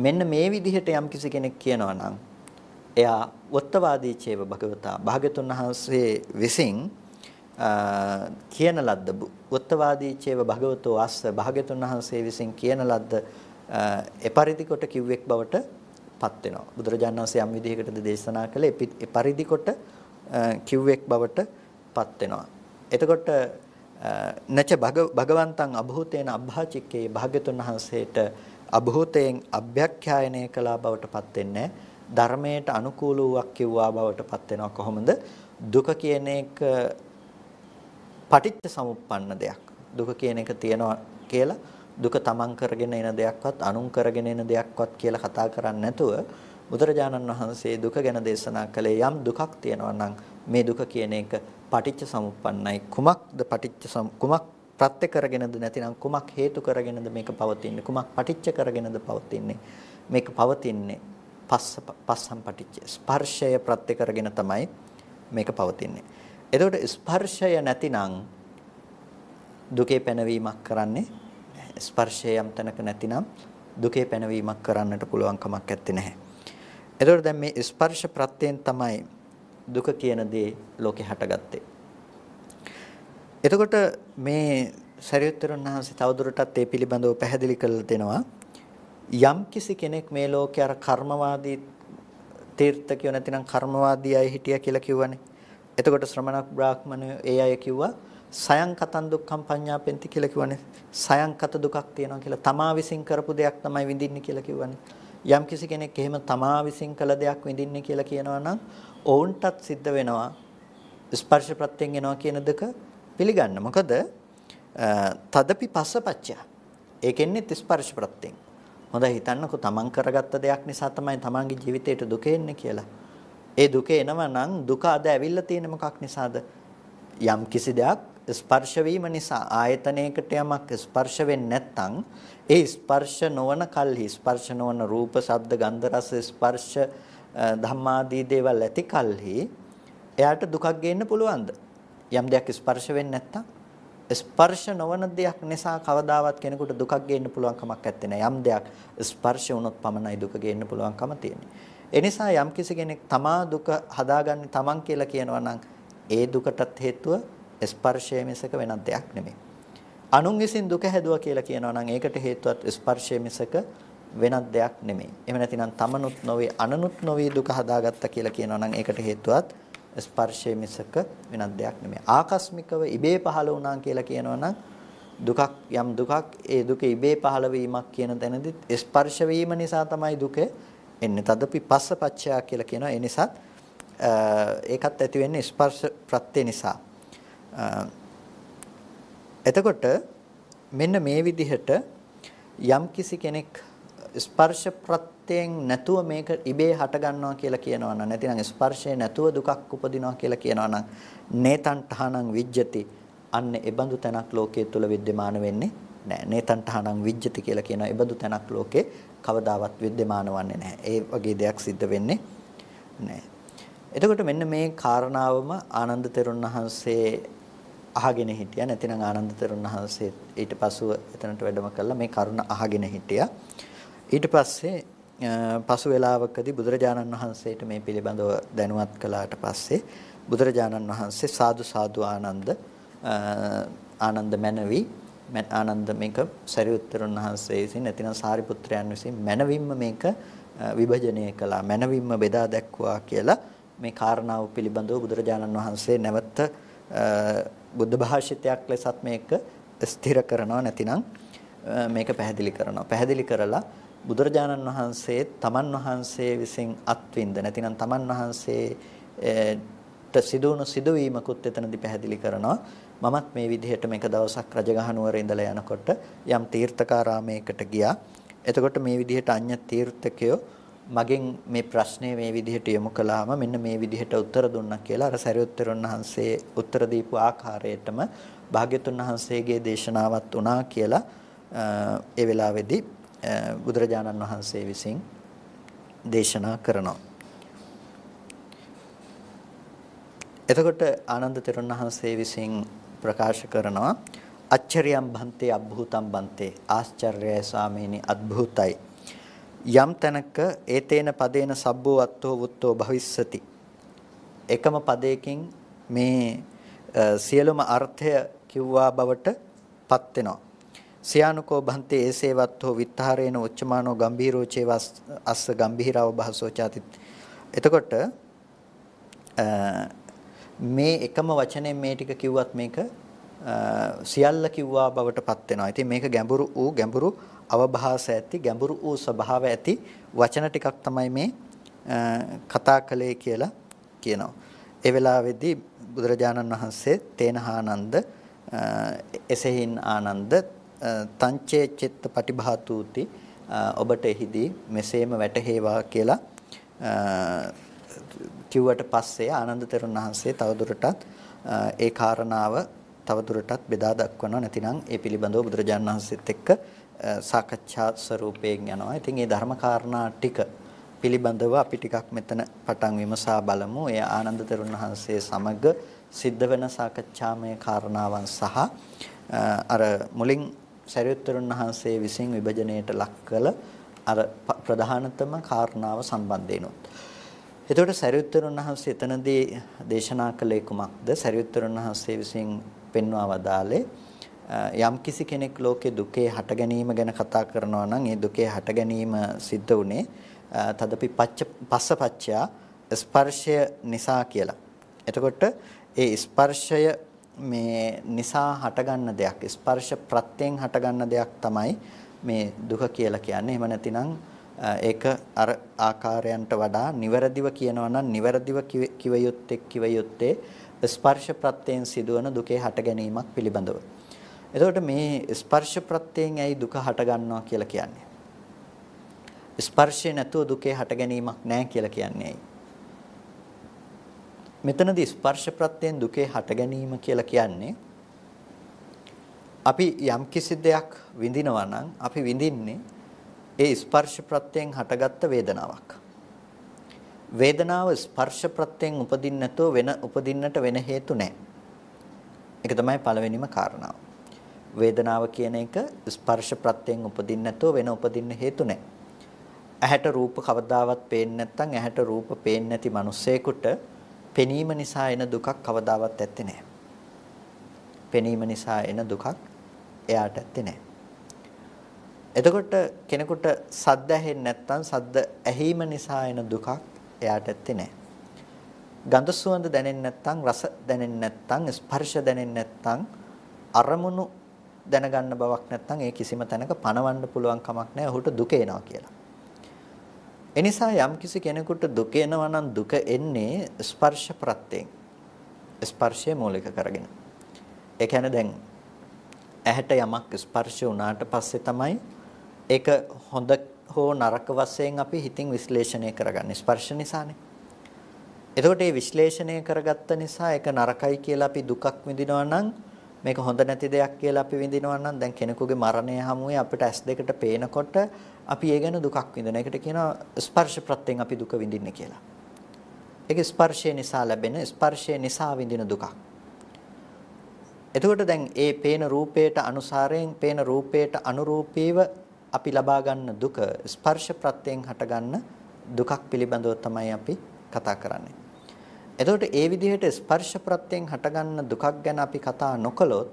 මෙන්න මේ විදිහට යම් කිසි කෙනෙක් කියනවා නම් එයා වත්තවාදී චේව භගවතා භාග්‍යතුන් වහන්සේ විසින් කියන ලද්ද වත්තවාදී චේව භගවතෝ අස්ස භාග්‍යතුන් වහන්සේ විසින් කියන ලද්ද එපරිදි කොට කිව්වෙක් බවට පත් වෙනවා බුදුරජාණන් වහන්සේ යම් විදිහකටද දේශනා කළේ එපරිදි කොට කිව්වෙක් බවට පත් වෙනවා එතකොට නච භගවන්තං අභූතේන අභාචිකේ භාග්‍යතුන් වහන්සේට අභූතයෙන් අභ්‍යක්ඛ්‍යායනය කළා බවට පත් වෙන්නේ නැහැ ධර්මයට අනුකූල වූවක් කිව්වා බවට පත් වෙනවා කොහොමද? දුක කියන එක පටිච්ච සමුප්පන්න දෙයක්. දුක කියන එක තියෙනවා කියලා දුක තමන් කරගෙන එන දෙයක්වත් අනුන් කරගෙන එන දෙයක්වත් කියලා කතා කරන්නේ නැතුව බුදුරජාණන් වහන්සේ දුක ගැන දේශනා කළේ යම් දුකක් තියෙනවා නම් මේ දුක කියන එක පටිච්ච සමුප්පන්නයි කුමක්ද පටිච්ච කුමක් ප්‍රත්‍ය කරගෙනද නැතිනම් කුමක් හේතු කරගෙනද මේක පවතින්නේ කුමක් පටිච්ච කරගෙනද පවතින්නේ මේක පවතින්නේ පස්ස පස්සම් පටිච්ච ස්පර්ශය ප්‍රත්‍ය කරගෙන තමයි මේක පවතින්නේ. එතකොට ස්පර්ශය නැතිනම් දුකේ පැනවීමක් කරන්නේ ස්පර්ශය යම් තැනක නැතිනම් දුකේ පැනවීමක් කරන්නට පුළුවන් කමක් නැත්තේ නැහැ. එතකොට දැන් මේ ස්පර්ශ ප්‍රත්‍යයෙන් තමයි දුක කියන දේ ලෝකේ හටගත්තේ. එතකොට මේ සරියුත්තරන් වහන්සේ තවදුරටත් ඒ පිළිබඳව පැහැදිලි කරලා දෙනවා. යම් කිසි කෙනෙක් මේ ලෝකේ අර කර්මවාදී තීර්ථකයෝ නැතිනම් කර්මවාදී අය හිටියා කියලා කිව්වනේ. එතකොට ශ්‍රමණක් බ්‍රාහ්මණය ඒ අය කිව්වා සයන්කතන් දුක්ඛම් පඤ්ඤාපෙන්ති කියලා කිව්වනේ. සයන්කත දුකක් තියෙනවා කියලා තමා විසින් කරපු දෙයක් තමයි විඳින්නේ කියලා කිව්වනේ. යම් කිසි කෙනෙක් එහෙම තමා විසින් කළ දෙයක් විඳින්නේ කියලා කියනවා නම් ඔවුන්ටත් සිද්ධ වෙනවා ස්පර්ශ ප්‍රත්‍යයෙන් එනවා කියන දෙක පිළිගන්න. මොකද තදපි පස්සපච්චය. ඒකෙන්නේ ස්පර්ශ ප්‍රත්‍යයෙන්. හොඳයි හිතන්නකෝ තමන් කරගත්ත දෙයක් නිසා තමයි තමන්ගේ ජීවිතේට දුක එන්නේ කියලා. ඒ දුක එනවා නම් දුක අද ඇවිල්ලා තියෙන මොකක් නිසාද? යම් කිසි දෙයක් ස්පර්ශ වීම නිසා ආයතනයකට යමක් ස්පර්ශ වෙන්නේ නැත්නම් ඒ ස්පර්ශ නොවන කල්හි ස්පර්ශ නොවන රූප, ශබ්ද, ගන්ධ, රස, ස්පර්ශ ධම්මාදී දේවල් ඇති කල්හි එයාට දුකක් ගේන්න පුළුවන්ද? යම් දෙයක් ස්පර්ශ වෙන්නේ නැත්නම් ස්පර්ශ නොවන දෙයක් නිසා කවදාවත් කෙනෙකුට දුකක් ගේන්න පුළුවන් කමක් නැත්තේ යම් දෙයක් ස්පර්ශ වුණොත් පමණයි දුක ගේන්න පුළුවන්කම තියෙන්නේ. ඒ නිසා යම් කිසි කෙනෙක් තමා දුක හදාගන්නේ තමන් කියලා කියනවා නම් ඒ දුකටත් හේතුව ස්පර්ශය මිසක වෙනත් දෙයක් නෙමෙයි. අනුන් විසින් දුක හැදුවා කියලා කියනවා නම් ඒකට හේතුවත් ස්පර්ශය මිසක වෙනත් දෙයක් නෙමෙයි. එහෙම නැතිනම් තමනුත් නොවේ අනනුත් නොවේ දුක හදාගත්තා කියලා කියනවා නම් ඒකට හේතුවත් ස්පර්ශය මිසක වෙනත් දෙයක් නෙමෙයි. ආකස්මිකව ඉබේ පහළ වුණා කියලා කියනවනම් දුකක් යම් දුකක් ඒ දුක ඉබේ පහළ වීමක් කියන තැනදිත් ස්පර්ශ වීම නිසා තමයි දුක එන්නේ. තදපි පස්සපච්චයා කියලා කියනවා. ඒ නිසා ඒකත් ඇති වෙන්නේ ස්පර්ශ ප්‍රත්‍ය නිසා. එතකොට මෙන්න මේ විදිහට යම් කිසි කෙනෙක් ස්පර්ශ ප්‍රත්‍ය අනිත්‍යයෙන් නැතුව මේක ඉබේ හට ගන්නවා කියලා කියනවා නම් නැතිනම් ස්පර්ශය නැතුව දුකක් උපදිනවා කියලා කියනවා නම් නේතං තහනං විජ්ජති අන්න ඒ බඳු තැනක් ලෝකයේ තුල विद्यमान වෙන්නේ නැහැ නේතං තහනං විජ්ජති කියලා කියනවා ඒ බඳු තැනක් ලෝකේ කවදාවත් विद्यमान වන්නේ නැහැ ඒ වගේ දෙයක් සිද්ධ වෙන්නේ නැහැ එතකොට මෙන්න මේ කාරණාවම ආනන්ද තෙරුන් වහන්සේ අහගෙන හිටියා නැතිනම් ආනන්ද තරුණ වහන්සේ ඊට පසුව එතනට වැඩම කළා මේ කරුණ අහගෙන හිටියා ඊට පස්සේ පසු වේලාවකදී බුදුරජාණන් වහන්සේට මේ පිළිබඳව දැනුවත් කළාට පස්සේ බුදුරජාණන් වහන්සේ සාදු සාදු ආනන්ද ආනන්ද මැනවි ආනන්ද මේක සරියුත්තරුන් වහන්සේ විසින් නැතිනම් සාරිපුත්‍රයන් විසින් මැනවින්ම මේක විභජනය කළා මැනවින්ම බෙදා දැක්වුවා කියලා මේ කාරණාව පිළිබඳව බුදුරජාණන් වහන්සේ නැවත බුද්ධ භාෂිතයක් ලෙසත් මේක ස්ථිර කරනවා නැතිනම් මේක පැහැදිලි කරනවා පැහැදිලි කරලා බුදුරජාණන් වහන්සේ තමන් වහන්සේ විසින් අත්විඳ නැතිනම් තමන් වහන්සේට සිදුවුණු සිදුවීමකුත් එතනදී පැහැදිලි කරනවා මමත් මේ විදිහට මේක දවසක් රජගහනුවර ඉඳලා යනකොට යම් තීර්ථකාරාමයකට ගියා එතකොට මේ විදිහට අන්‍ය තීර්ථකයෝ මගෙන් මේ ප්‍රශ්නේ මේ විදිහට යොමු කළාම මෙන්න මේ විදිහට උත්තර දුන්නා කියලා අර සරියුත්තරන් වහන්සේ උත්තර දීපු ආකාරයටම භාග්‍යතුන් වහන්සේගේ දේශනාවත් වුණා කියලා ඒ වෙලාවේදී බුදුරජාණන් වහන්සේ විසින් දේශනා කරනවා. එතකොට ආනන්ද තෙරුන් වහන්සේ විසින් ප්‍රකාශ කරනවා අච්චරියම් බන්තේ අද්භූතම් බන්තේ ආශ්චර්යය ස්වාමීනි අද්භූතයි යම් තැනක ඒතේන පදේන සබ්බෝ අත්තෝ වුත්තෝ භවිස්සති එකම පදයකින් මේ සියලුම අර්ථය කිව්වා බවට පත් වෙනවා සියානුකෝ බන්තේ ඒසේවත් හෝ විත්හාරේන උච්චමානෝ ගම්භීරෝ චේවස් අස්ස ගම්භීරව භාසෝචාති එතකොට මේ එකම වචනේ මේ ටික කිව්වත් මේක සියල්ල කිව්වා බවට පත් වෙනවා. ඉතින් මේක ගැඹුරු ඌ ගැඹුරු අවභාස ඇති ගැඹුරු ඌ ස්වභාව ඇති වචන ටිකක් තමයි මේ කතා කළේ කියලා කියනවා. ඒ වෙලාවේදී බුදුරජාණන් වහන්සේ තේනහානන්ද එසෙහින් ආනන්ද තංචේ චිත්ත පටිභාතුති ඔබට එහිදී මෙසේම වැටහේවා කියලා කිව්වට පස්සේ ආනන්ද තෙරුන් වහන්සේ තවදුරටත් ඒ කාරණාව තවදුරටත් බෙදා දක්වනවා නැතිනම් ඒ පිළිබඳව බුදුරජාණන් වහන්සේත් එක්ක සාකච්ඡා ස්වරූපයෙන් යනවා. ඉතින් මේ ධර්ම කාරණා ටික පිළිබඳව අපි ටිකක් මෙතන පටන් විමසා බලමු. ඒ ආනන්ද තෙරුන් වහන්සේ සමග සිද්ධ වෙන සාකච්ඡාමය කාරණාවන් සහ අර මුලින් සරියුත්තරන් වහන්සේ විසින් විභජනයට ලක් කළ අර ප්‍රධානතම කාරණාව සම්බන්ධයෙන් උත්. එතකොට සරියුත්තරන් වහන්සේ එතනදී දේශනා කළේ කුමක්ද? සරියුත්තරන් වහන්සේ විසින් පෙන්වා වදාලේ යම් කිසි කෙනෙක් ලෝකේ දුකේ හට ගැනීම ගැන කතා කරනවා නම් ඒ දුකේ හට ගැනීම සිද්ධ වුනේ තදපි පච්ච පස්සපච්චා ස්පර්ශය නිසා කියලා. එතකොට ඒ ස්පර්ශය මේ නිසා හටගන්න දෙයක් ස්පර්ශ ප්‍රත්‍යයෙන් හටගන්න දෙයක් තමයි මේ දුක කියලා කියන්නේ. එහෙම නැතිනම් ඒක අර ආකාරයන්ට වඩා නිවැරදිව කියනවා නම් නිවැරදිව කිව යුත්තේ කිව යුත්තේ ස්පර්ශ ප්‍රත්‍යයෙන් සිදුවන දුකේ හට ගැනීමක් පිළිබඳව. එතකොට මේ ස්පර්ශ ප්‍රත්‍යයෙන් ඇයි දුක හට ගන්නවා කියලා කියන්නේ? ස්පර්ශය නැතුව දුකේ හට ගැනීමක් නැහැ කියලා කියන්නේ ඇයි? මෙතනදී ස්පර්ශ ප්‍රත්‍යයෙන් දුකේ හට ගැනීම කියලා කියන්නේ අපි යම් කිසි දෙයක් විඳිනවා නම් අපි විඳින්නේ ඒ ස්පර්ශ ප්‍රත්‍යයෙන් හටගත්ත වේදනාවක්. වේදනාව ස්පර්ශ ප්‍රත්‍යයෙන් උපදින්න නැතෝ වෙන උපදින්නට වෙන හේතු නැහැ. ඒක තමයි පළවෙනිම කාරණාව. වේදනාව කියන එක ස්පර්ශ ප්‍රත්‍යයෙන් උපදින්න නැතෝ වෙන උපදින්න හේතු නැහැ. ඇහැට රූප කවදාවත් පේන්නේ නැත්නම් ඇහැට රූප පේන්නේ නැති මිනිස්සෙකුට පෙනීම නිසා එන දුකක් කවදාවත් ඇත්තේ නැහැ. පෙනීම නිසා එන දුකක් එයාට ඇත්තේ නැහැ. එතකොට කෙනෙකුට සද්ද ඇහෙන්නේ නැත්නම් සද්ද ඇහිම නිසා එන දුකක් එයාට ඇත්තේ නැහැ. ගඳ සුවඳ දැනෙන්නේ නැත්නම් රස දැනෙන්නේ නැත්නම් ස්පර්ශ දැනෙන්නේ නැත්නම් අරමුණු දැනගන්න බවක් නැත්නම් ඒ කිසිම තැනක පණවන්න පුළුවන් කමක් නැහැ. ඔහුට දුක එනවා කියලා. එනිසා යම්කිසි කෙනෙකුට දුක එනවා නම් දුක එන්නේ ස්පර්ශ ප්‍රත්‍යයෙන්. ස්පර්ශය මූලික කරගෙන. ඒ කියන්නේ දැන් ඇහැට යමක් ස්පර්ශ වුණාට පස්සේ තමයි ඒක හොඳ හෝ නරක වශයෙන් අපි හිතින් විශ්ලේෂණය කරගන්නේ ස්පර්ශ නිසානේ. එතකොට මේ විශ්ලේෂණය කරගත්ත නිසා ඒක නරකයි කියලා අපි දුකක් විඳිනවා නම් මේක හොඳ නැති දෙයක් කියලා අපි විඳිනවා නම් දැන් කෙනෙකුගේ මරණය හැමුවේ අපිට S2ට පේනකොට අපි ඒ ගැන දුකක් විඳින. ඒකට කියනවා ස්පර්ශ ප්‍රත්‍යයෙන් අපි දුක විඳින්නේ කියලා. ඒක ස්පර්ශය නිසා ලැබෙන ස්පර්ශය නිසා විඳින දුකක්. එතකොට දැන් ඒ පේන රූපයට අනුසාරයෙන් පේන රූපයට අනුරූපීව අපි ලබා ගන්න දුක ස්පර්ශ ප්‍රත්‍යයෙන් හටගන්න දුකක් පිළිබඳව තමයි අපි කතා කරන්නේ. එතකොට ඒ විදිහට ස්පර්ශ ප්‍රත්‍යයෙන් හටගන්න දුකක් ගැන අපි කතා නොකළොත්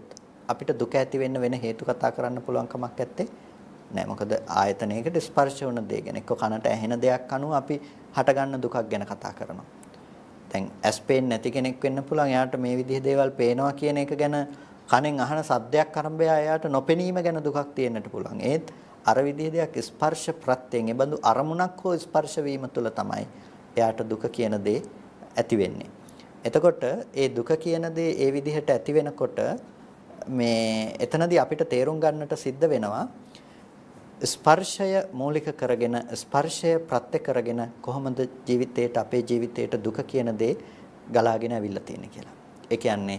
අපිට දුක ඇති වෙන්න වෙන හේතු කතා කරන්න පුළුවන් කමක් නැත්තේ නෑ මොකද ආයතනයකට ස්පර්ශ වන දේ ගැන එක්ක කනට ඇහෙන දෙයක් අනුව අපි හටගන්න දුකක් ගැන කතා කරනවා. දැන් ඇස් පේන්නේ නැති කෙනෙක් වෙන්න පුළුවන්. එයාට මේ විදිහේ දේවල් පේනවා කියන එක ගැන කනෙන් අහන සද්දයක් අරඹයා එයාට නොපෙනීම ගැන දුකක් තියෙන්නට පුළුවන්. ඒත් අර විදිහේ දෙයක් ස්පර්ශ ප්‍රත්‍යයෙන් එබඳු අරමුණක් හෝ ස්පර්ශ වීම තුළ තමයි එයාට දුක කියන දේ ඇති වෙන්නේ. එතකොට ඒ දුක කියන දේ ඒ විදිහට ඇති වෙනකොට මේ එතනදී අපිට තේරුම් ගන්නට සිද්ධ වෙනවා ස්පර්ශය මූලික කරගෙන ස්පර්ශය ප්‍රත්‍ය කරගෙන කොහොමද ජීවිතේට අපේ ජීවිතේට දුක කියන දේ ගලාගෙන අවිල්ල තියෙන්නේ කියලා. ඒ කියන්නේ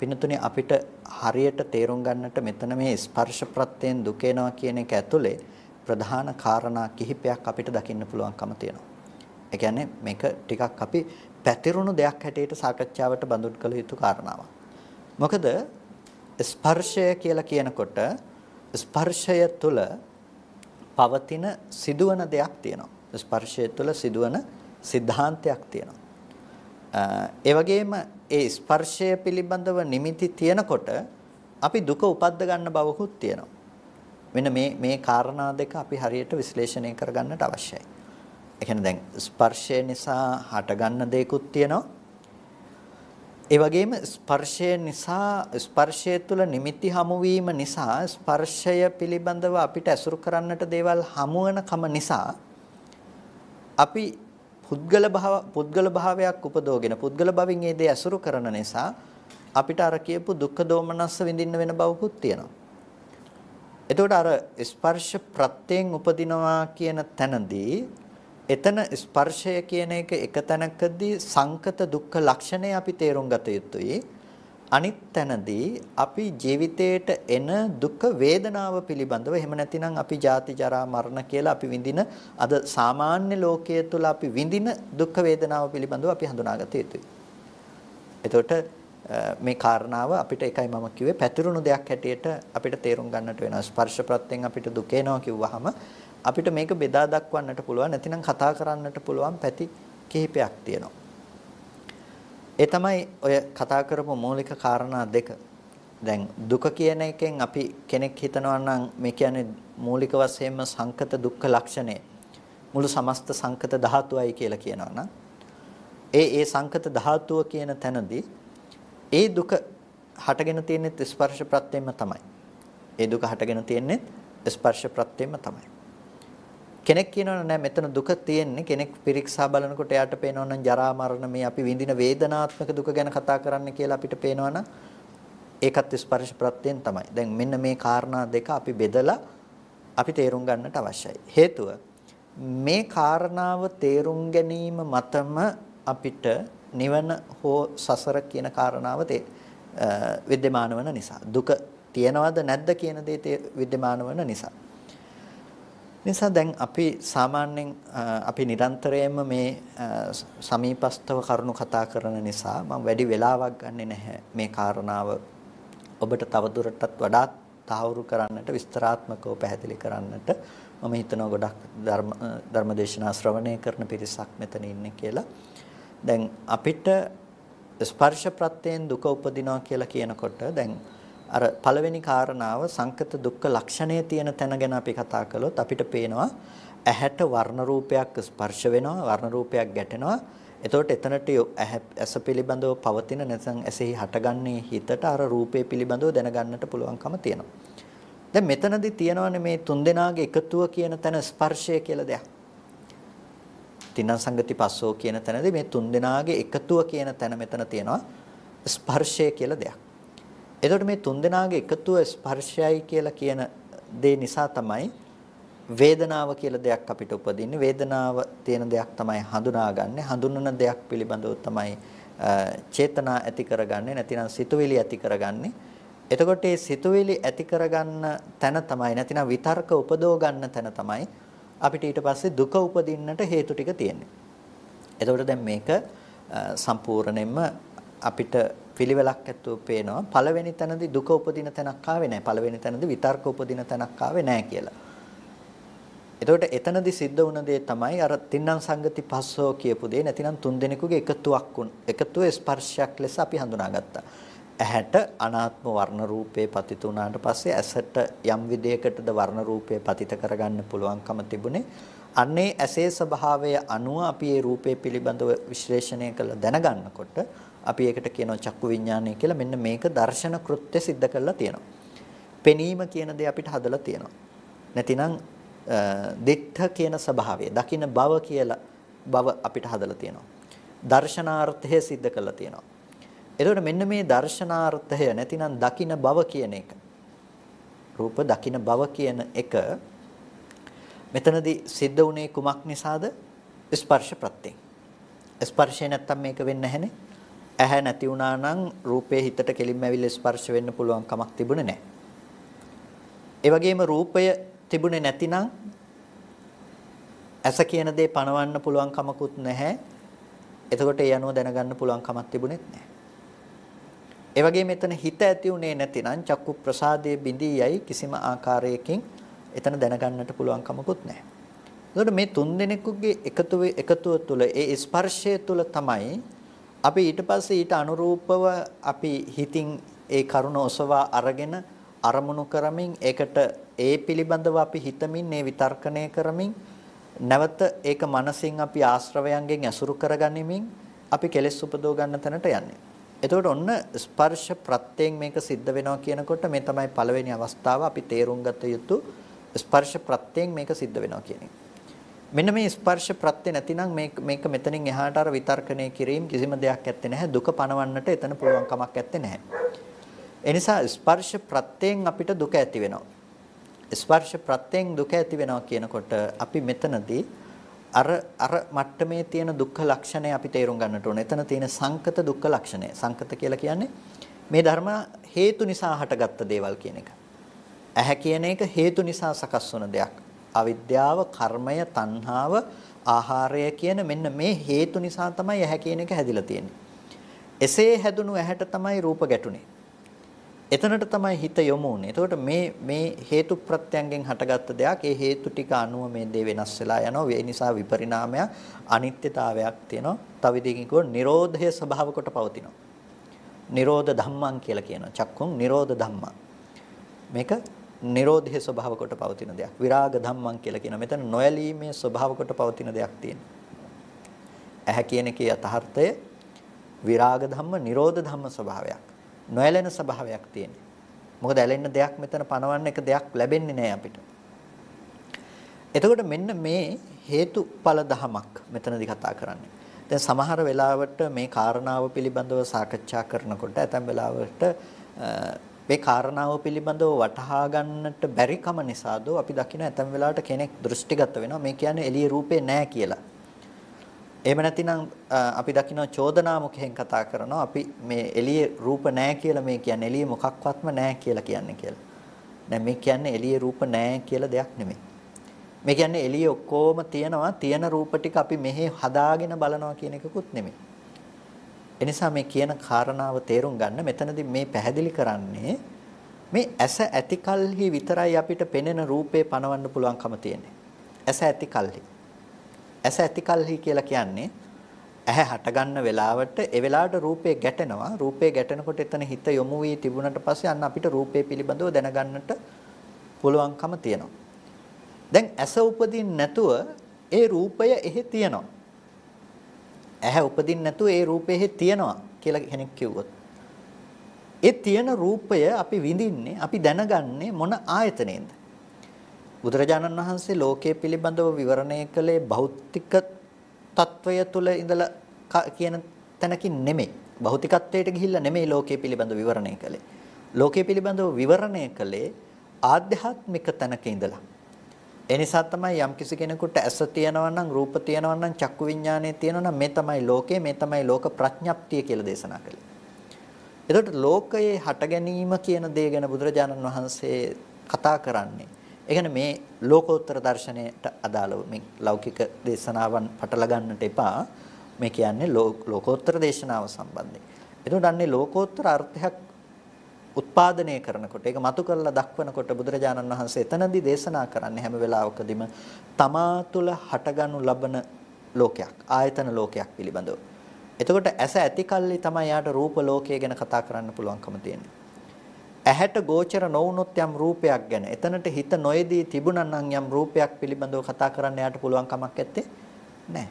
පින්නතුනේ අපිට හරියට තේරුම් ගන්නට මෙතන මේ ස්පර්ශ ප්‍රත්‍යයෙන් දුක එනවා කියන එක ඇතුලේ ප්‍රධාන කාරණා කිහිපයක් අපිට දකින්න පුළුවන්කම තියෙනවා. ඒ කියන්නේ මේක ටිකක් අපි පැතිරුණු දෙයක් හැටියට සාකච්ඡාවට බඳුන් කළ යුතු කාරණාවක්. මොකද ස්පර්ශය කියලා කියනකොට ස්පර්ශය තුළ පවතින සිදුවන දෙයක් තියෙනවා. ස්පර්ශය තුළ සිදුවන સિદ્ધාන්තයක් තියෙනවා. ඒ වගේම ඒ ස්පර්ශය පිළිබඳව නිමිති තියෙනකොට අපි දුක උපද්ද ගන්න බවකුත් තියෙනවා. මෙන්න මේ මේ කාරණා දෙක අපි හරියට විශ්ලේෂණය කරගන්නට අවශ්‍යයි. ඒ කියන්නේ දැන් ස්පර්ශය නිසා හටගන්න දේකුත් තියෙනවා. ඒ වගේම ස්පර්ශය නිසා ස්පර්ශය තුළ නිමිති හමුවීම නිසා ස්පර්ශය පිළිබඳව අපිට ඇසුරු කරන්නට දේවල් හමු කම නිසා අපි පුද්ගල භාව පුද්ගල භාවයක් උපදෝගෙන පුද්ගල භවින් ඒ දේ ඇසුරු කරන නිසා අපිට අර කියපු දුක්ඛ දෝමනස්ස විඳින්න වෙන බවකුත් තියෙනවා. එතකොට අර ස්පර්ශ ප්‍රත්‍යයෙන් උපදිනවා කියන තැනදී එතන ස්පර්ශය කියන එක එක තැනකදී සංකත දුක්ඛ ලක්ෂණය අපි තේරුම් ගත යුතුයි. අනිත් තැනදී අපි ජීවිතයට එන දුක් වේදනාව පිළිබඳව එහෙම නැතිනම් අපි ජාති ජරා මරණ කියලා අපි විඳින අද සාමාන්‍ය ලෝකයේ තුල අපි විඳින දුක් වේදනාව පිළිබඳව අපි හඳුනාගත යුතුයි. එතකොට මේ කාරණාව අපිට එකයි මම කිව්වේ පැතිරුණු දෙයක් හැටියට අපිට තේරුම් ගන්නට වෙනවා. ස්පර්ශ ප්‍රත්‍යයෙන් අපිට දුක එනවා කිව්වහම අපිට මේක බෙදා දක්වන්නට පුළුවන් නැතිනම් කතා කරන්නට පුළුවන් පැති කිහිපයක් තියෙනවා. ඒ තමයි ඔය කතා කරපු මූලික කාරණා දෙක. දැන් දුක කියන එකෙන් අපි කෙනෙක් හිතනවා නම් මේ කියන්නේ මූලික වශයෙන්ම සංකත දුක්ඛ ලක්ෂණය මුළු සමස්ත සංකත ධාතුවයි කියලා කියනවා නම් ඒ ඒ සංකත ධාතුව කියන තැනදී ඒ දුක හටගෙන තියෙන්නේ ස්පර්ශ ප්‍රත්‍යයෙන්ම තමයි. ඒ දුක හටගෙන තියෙන්නේ ස්පර්ශ ප්‍රත්‍යයෙන්ම තමයි. කෙනෙක් කියනවනේ නෑ මෙතන දුක තියෙන්නේ කෙනෙක් පිරික්සා බලනකොට එයාට පේනවනම් ජරා මරණ මේ අපි විඳින වේදනාත්මක දුක ගැන කතා කරන්න කියලා අපිට පේනවනම් ඒකත් ස්පර්ශ ප්‍රත්‍යයෙන් තමයි. දැන් මෙන්න මේ කාරණා දෙක අපි බෙදලා අපි තේරුම් ගන්නට අවශ්‍යයි. හේතුව මේ කාරණාව තේරුම් ගැනීම මතම අපිට නිවන හෝ සසර කියන කාරණාව විද්‍යමාන වෙන නිසා දුක තියනවද නැද්ද කියන දේ විද්‍යමාන වෙන නිසා නිසා දැන් අපි සාමාන්‍යයෙන් අපි නිරන්තරයෙන්ම මේ සමීපස්තව කරුණු කතා කරන නිසා මම වැඩි වෙලාවක් ගන්නෙ නැහැ මේ කාරණාව ඔබට තවදුරටත් වඩාත් තහවුරු කරන්නට විස්තරාත්මකව පැහැදිලි කරන්නට මම හිතනවා ගොඩක් ධර්ම ධර්මදේශනා ශ්‍රවණය කරන පිරිසක් මෙතන ඉන්නේ කියලා. දැන් අපිට ස්පර්ශ ප්‍රත්‍යයෙන් දුක උපදිනවා කියලා කියනකොට දැන් අර පළවෙනි කාරණාව සංකත දුක්ඛ ලක්ෂණය තියෙන තැන ගැන අපි කතා කළොත් අපිට පේනවා ඇහැට වර්ණ රූපයක් ස්පර්ශ වෙනවා වර්ණ රූපයක් ගැටෙනවා එතකොට එතනට ඇස පිළිබඳව පවතින නැත්නම් ඇසෙහි හටගන්නේ හිතට අර රූපේ පිළිබඳව දැනගන්නට පුළුවන්කම තියෙනවා දැන් මෙතනදී තියෙනවානේ මේ තුන්දෙනාගේ එකතුව කියන තැන ස්පර්ශය කියලා දෙයක් තින සංගති පස්සෝ කියන තැනදී මේ තුන්දෙනාගේ එකතුව කියන තැන මෙතන තියෙනවා ස්පර්ශය කියලා දෙයක් එතකොට මේ තුන්දෙනාගේ එකතුව ස්පර්ශයයි කියලා කියන දේ නිසා තමයි වේදනාව කියලා දෙයක් අපිට උපදින්නේ වේදනාව තියෙන දෙයක් තමයි හඳුනාගන්නේ හඳුනන දෙයක් පිළිබඳව තමයි චේතනා ඇති කරගන්නේ නැතිනම් සිතුවිලි ඇති කරගන්නේ එතකොට මේ සිතුවිලි ඇති කරගන්න තැන තමයි නැතිනම් විතර්ක උපදව ගන්න තැන තමයි අපිට ඊට පස්සේ දුක උපදින්නට හේතු ටික තියෙන්නේ එතකොට දැන් මේක සම්පූර්ණයෙන්ම අපිට පිළිවෙලක් ඇතුව පේනවා පළවෙනි තැනදී දුක උපදින තැනක් ආවේ නැහැ පළවෙනි තැනදී විතර්ක උපදින තැනක් ආවේ නැහැ කියලා. එතකොට එතනදී සිද්ධ වුණ දේ තමයි අර තින්නම් සංගති පස්සෝ කියපු දේ නැතිනම් තුන් දෙනෙකුගේ එකතුවක් එකතුව ස්පර්ශයක් ලෙස අපි හඳුනාගත්තා. ඇහැට අනාත්ම වර්ණ රූපේ පතිත වුණාට පස්සේ ඇසට යම් විදයකටද වර්ණ රූපේ පතිත කරගන්න පුළුවන්කම තිබුණේ අන්නේ ඇසේ ස්වභාවය අනුව අපි ඒ රූපේ පිළිබඳව විශ්ලේෂණය කළ දැනගන්නකොට අපි ඒකට කියනවා චක්කු විඥානය කියලා. මෙන්න මේක දර්ශන කෘත්‍ය સિદ્ધ කරලා තියෙනවා. පෙනීම කියන දේ අපිට හදලා තියෙනවා. නැතිනම් දිත්ත කියන ස්වභාවය, දකින බව කියලා බව අපිට හදලා තියෙනවා. දර්ශනාර්ථය સિદ્ધ කරලා තියෙනවා. එතකොට මෙන්න මේ දර්ශනාර්ථය නැතිනම් දකින බව කියන එක. රූප දකින බව කියන එක මෙතනදී සිද්ධ වුණේ කුමක් නිසාද? ස්පර්ශ ප්‍රත්‍යයෙන්. ස්පර්ශය නැත්තම් මේක වෙන්නේ නැහනේ. ඇහැ නැති වුණා නම් රූපේ හිතට කෙලින්ම ඇවිල්ලා ස්පර්ශ වෙන්න පුළුවන් කමක් තිබුණේ නැහැ. ඒ වගේම රූපය තිබුණේ නැතිනම් ඇස කියන දේ පණවන්න පුළුවන් කමකුත් නැහැ. එතකොට ඒ අනුව දැනගන්න පුළුවන් කමක් තිබුණෙත් නැහැ. ඒ වගේම එතන හිත ඇති උනේ නැතිනම් චක්කු ප්‍රසාදයේ බිඳී යයි කිසිම ආකාරයකින් එතන දැනගන්නට පුළුවන් කමකුත් නැහැ. එතකොට මේ තුන් දෙනෙකුගේ එකතු එකතුව තුළ ඒ ස්පර්ශය තුළ තමයි අපි ඊට පස්සේ ඊට අනුරූපව අපි හිතින් ඒ කරුණ ඔසවා අරගෙන අරමුණු කරමින් ඒකට ඒ පිළිබඳව අපි හිතමින් මේ විතර්කණය කරමින් නැවත ඒක මනසින් අපි ආශ්‍රවයන්ගෙන් ඇසුරු කරගනිමින් අපි කෙලෙස් උපදව ගන්න තැනට යන්නේ. එතකොට ඔන්න ස්පර්ශ ප්‍රත්‍යයෙන් මේක සිද්ධ වෙනවා කියනකොට මේ තමයි පළවෙනි අවස්ථාව අපි තේරුම් ගත යුතු ස්පර්ශ ප්‍රත්‍යයෙන් මේක සිද්ධ වෙනවා කියන එක. මෙන්න මේ ස්පර්ශ ප්‍රත්‍ය නැතිනම් මේක මේක මෙතනින් එහාට අර විතර්කණය කිරීම කිසිම දෙයක් ඇත්තේ නැහැ. දුක පණවන්නට එතන පුළුවන් කමක් ඇත්තේ නැහැ. ඒ නිසා ස්පර්ශ ප්‍රත්‍යයෙන් අපිට දුක ඇති වෙනවා. ස්පර්ශ ප්‍රත්‍යයෙන් දුක ඇති වෙනවා කියනකොට අපි මෙතනදී අර අර මට්ටමේ තියෙන දුක්ඛ ලක්ෂණය අපි තේරුම් ගන්නට ඕනේ. එතන තියෙන සංකත දුක්ඛ ලක්ෂණය. සංකත කියලා කියන්නේ මේ ධර්ම හේතු නිසා හටගත්ත දේවල් කියන එක. ඇහැ කියන එක හේතු නිසා සකස් වන දෙයක්. අවිද්‍යාව, කර්මය, තණ්හාව, ආහාරය කියන මෙන්න මේ හේතු නිසා තමයි ඇහැ කියන එක හැදිලා තියෙන්නේ. එසේ හැදුණු ඇහැට තමයි රූප ගැටුනේ. එතනට තමයි හිත යොමු වුනේ. එතකොට මේ මේ හේතු ප්‍රත්‍යයෙන් හටගත්ත දෙයක් ඒ හේතු ටික අනුව මේ දේ වෙනස් වෙලා යනවා. ඒ නිසා විපරිණාමයක් අනිත්‍යතාවයක් තියෙනවා. තව විදිහකින් කිව්වොත් Nirodhaය ස්වභාව කොට පවතිනවා. Nirodha ධම්මං කියලා කියනවා. චක්කුන් Nirodha ධම්මං. මේක Nirodhe ස්වභාව කොට පවතින දෙයක්. විරාග ධම්මං කියලා කියන මෙතන නොඇලීමේ ස්වභාව කොට පවතින දෙයක් තියෙනවා. ඇහැ කියන එකේ යථාර්ථය විරාග ධම්ම, නිරෝධ ධම්ම ස්වභාවයක්. නොඇලෙන ස්වභාවයක් තියෙනවා. මොකද ඇලෙන්න දෙයක් මෙතන පනවන්න එක දෙයක් ලැබෙන්නේ නැහැ අපිට. එතකොට මෙන්න මේ හේතුඵල ධමයක් මෙතනදී කතා කරන්නේ. දැන් සමහර වෙලාවට මේ කාරණාව පිළිබඳව සාකච්ඡා කරනකොට ඇතැම් වෙලාවට මේ කාරණාව පිළිබඳව වටහා ගන්නට බැරි කම නිසාද අපි දකින ඇතම් වෙලාවට කෙනෙක් දෘෂ්ටිගත වෙනවා මේ කියන්නේ එළිය රූපේ නැහැ කියලා. එහෙම නැතිනම් අපි දකින චෝදනා මුඛයෙන් කතා කරනවා අපි මේ එළිය රූප නැහැ කියලා මේ කියන්නේ එළිය මොකක්වත්ම නැහැ කියලා කියන්නේ කියලා. දැන් මේ කියන්නේ එළිය රූප නැහැ කියලා දෙයක් නෙමෙයි. මේ කියන්නේ එළිය ඔක්කොම තියෙනවා තියෙන රූප ටික අපි මෙහි හදාගෙන බලනවා කියන එකකුත් නෙමෙයි. එනිසා මේ කියන කාරණාව තේරුම් ගන්න මෙතනදී මේ පැහැදිලි කරන්නේ මේ ඇස ඇති කල්හි විතරයි අපිට පෙනෙන රූපේ පනවන්න පුළුවන්කම තියෙන්නේ. ඇස ඇති කල්හි. ඇස ඇති කල්හි කියලා කියන්නේ ඇහැ හටගන්න වෙලාවට ඒ වෙලාවට රූපේ ගැටෙනවා රූපේ ගැටෙනකොට එතන හිත යොමු වී තිබුණට පස්සේ අන්න අපිට රූපේ පිළිබඳව දැනගන්නට පුළුවන්කම තියෙනවා දැන් ඇස උපදින් නැතුව ඒ රූපය එහි තියෙනවා ඇහැ උපදින්න නැතුව ඒ රූපයේ තියෙනවා කියලා කෙනෙක් කිව්වොත් ඒ තියෙන රූපය අපි විඳින්නේ අපි දැනගන්නේ මොන ආයතනයෙන්ද බුදුරජාණන් වහන්සේ ලෝකයේ පිළිබඳව විවරණය කළේ භෞතික తত্ত্বය තුල ඉඳලා කියන තැනකින් නෙමෙයි භෞතිකත්වයට ගිහිල්ලා නෙමෙයි ලෝකයේ පිළිබඳව විවරණය කළේ ලෝකයේ පිළිබඳව විවරණය කළේ ආධ්‍යාත්මික තැනක ඉඳලා ඒ නිසා තමයි යම්කිසි කෙනෙකුට ඇස තියෙනවා නම් රූප තියෙනවා නම් චක්කු විඥානය තියෙනවා නම් මේ තමයි ලෝකය මේ තමයි ලෝක ප්‍රඥප්තිය කියලා දේශනා කළේ. එතකොට ලෝකයේ හට ගැනීම කියන දේ ගැන බුදුරජාණන් වහන්සේ කතා කරන්නේ. ඒ කියන්නේ මේ ලෝකෝත්තර දර්ශනයට අදාළව මේ ලෞකික දේශනාවන් පටල ගන්නට එපා. මේ කියන්නේ ලෝකෝත්තර දේශනාව සම්බන්ධයෙන්. එතකොට අන්නේ ලෝකෝත්තර අර්ථයක් උත්පාදනය කරනකොට ඒක මතු කරලා දක්වනකොට බුදුරජාණන් වහන්සේ එතනදී දේශනා කරන්නේ හැම වෙලාවකදීම තමා තුළ හටගනු ලබන ලෝකයක් ආයතන ලෝකයක් පිළිබඳව. එතකොට ඇස ඇති කල්ලි තමයි යාට රූප ලෝකය ගැන කතා කරන්න පුළුවන්කම තියෙන්නේ. ඇහැට ගෝචර නොවුනොත් යම් රූපයක් ගැන එතනට හිත නොයේදී තිබුණා නම් යම් රූපයක් පිළිබඳව කතා කරන්න යාට පුළුවන් කමක් නැත්තේ නැහැ.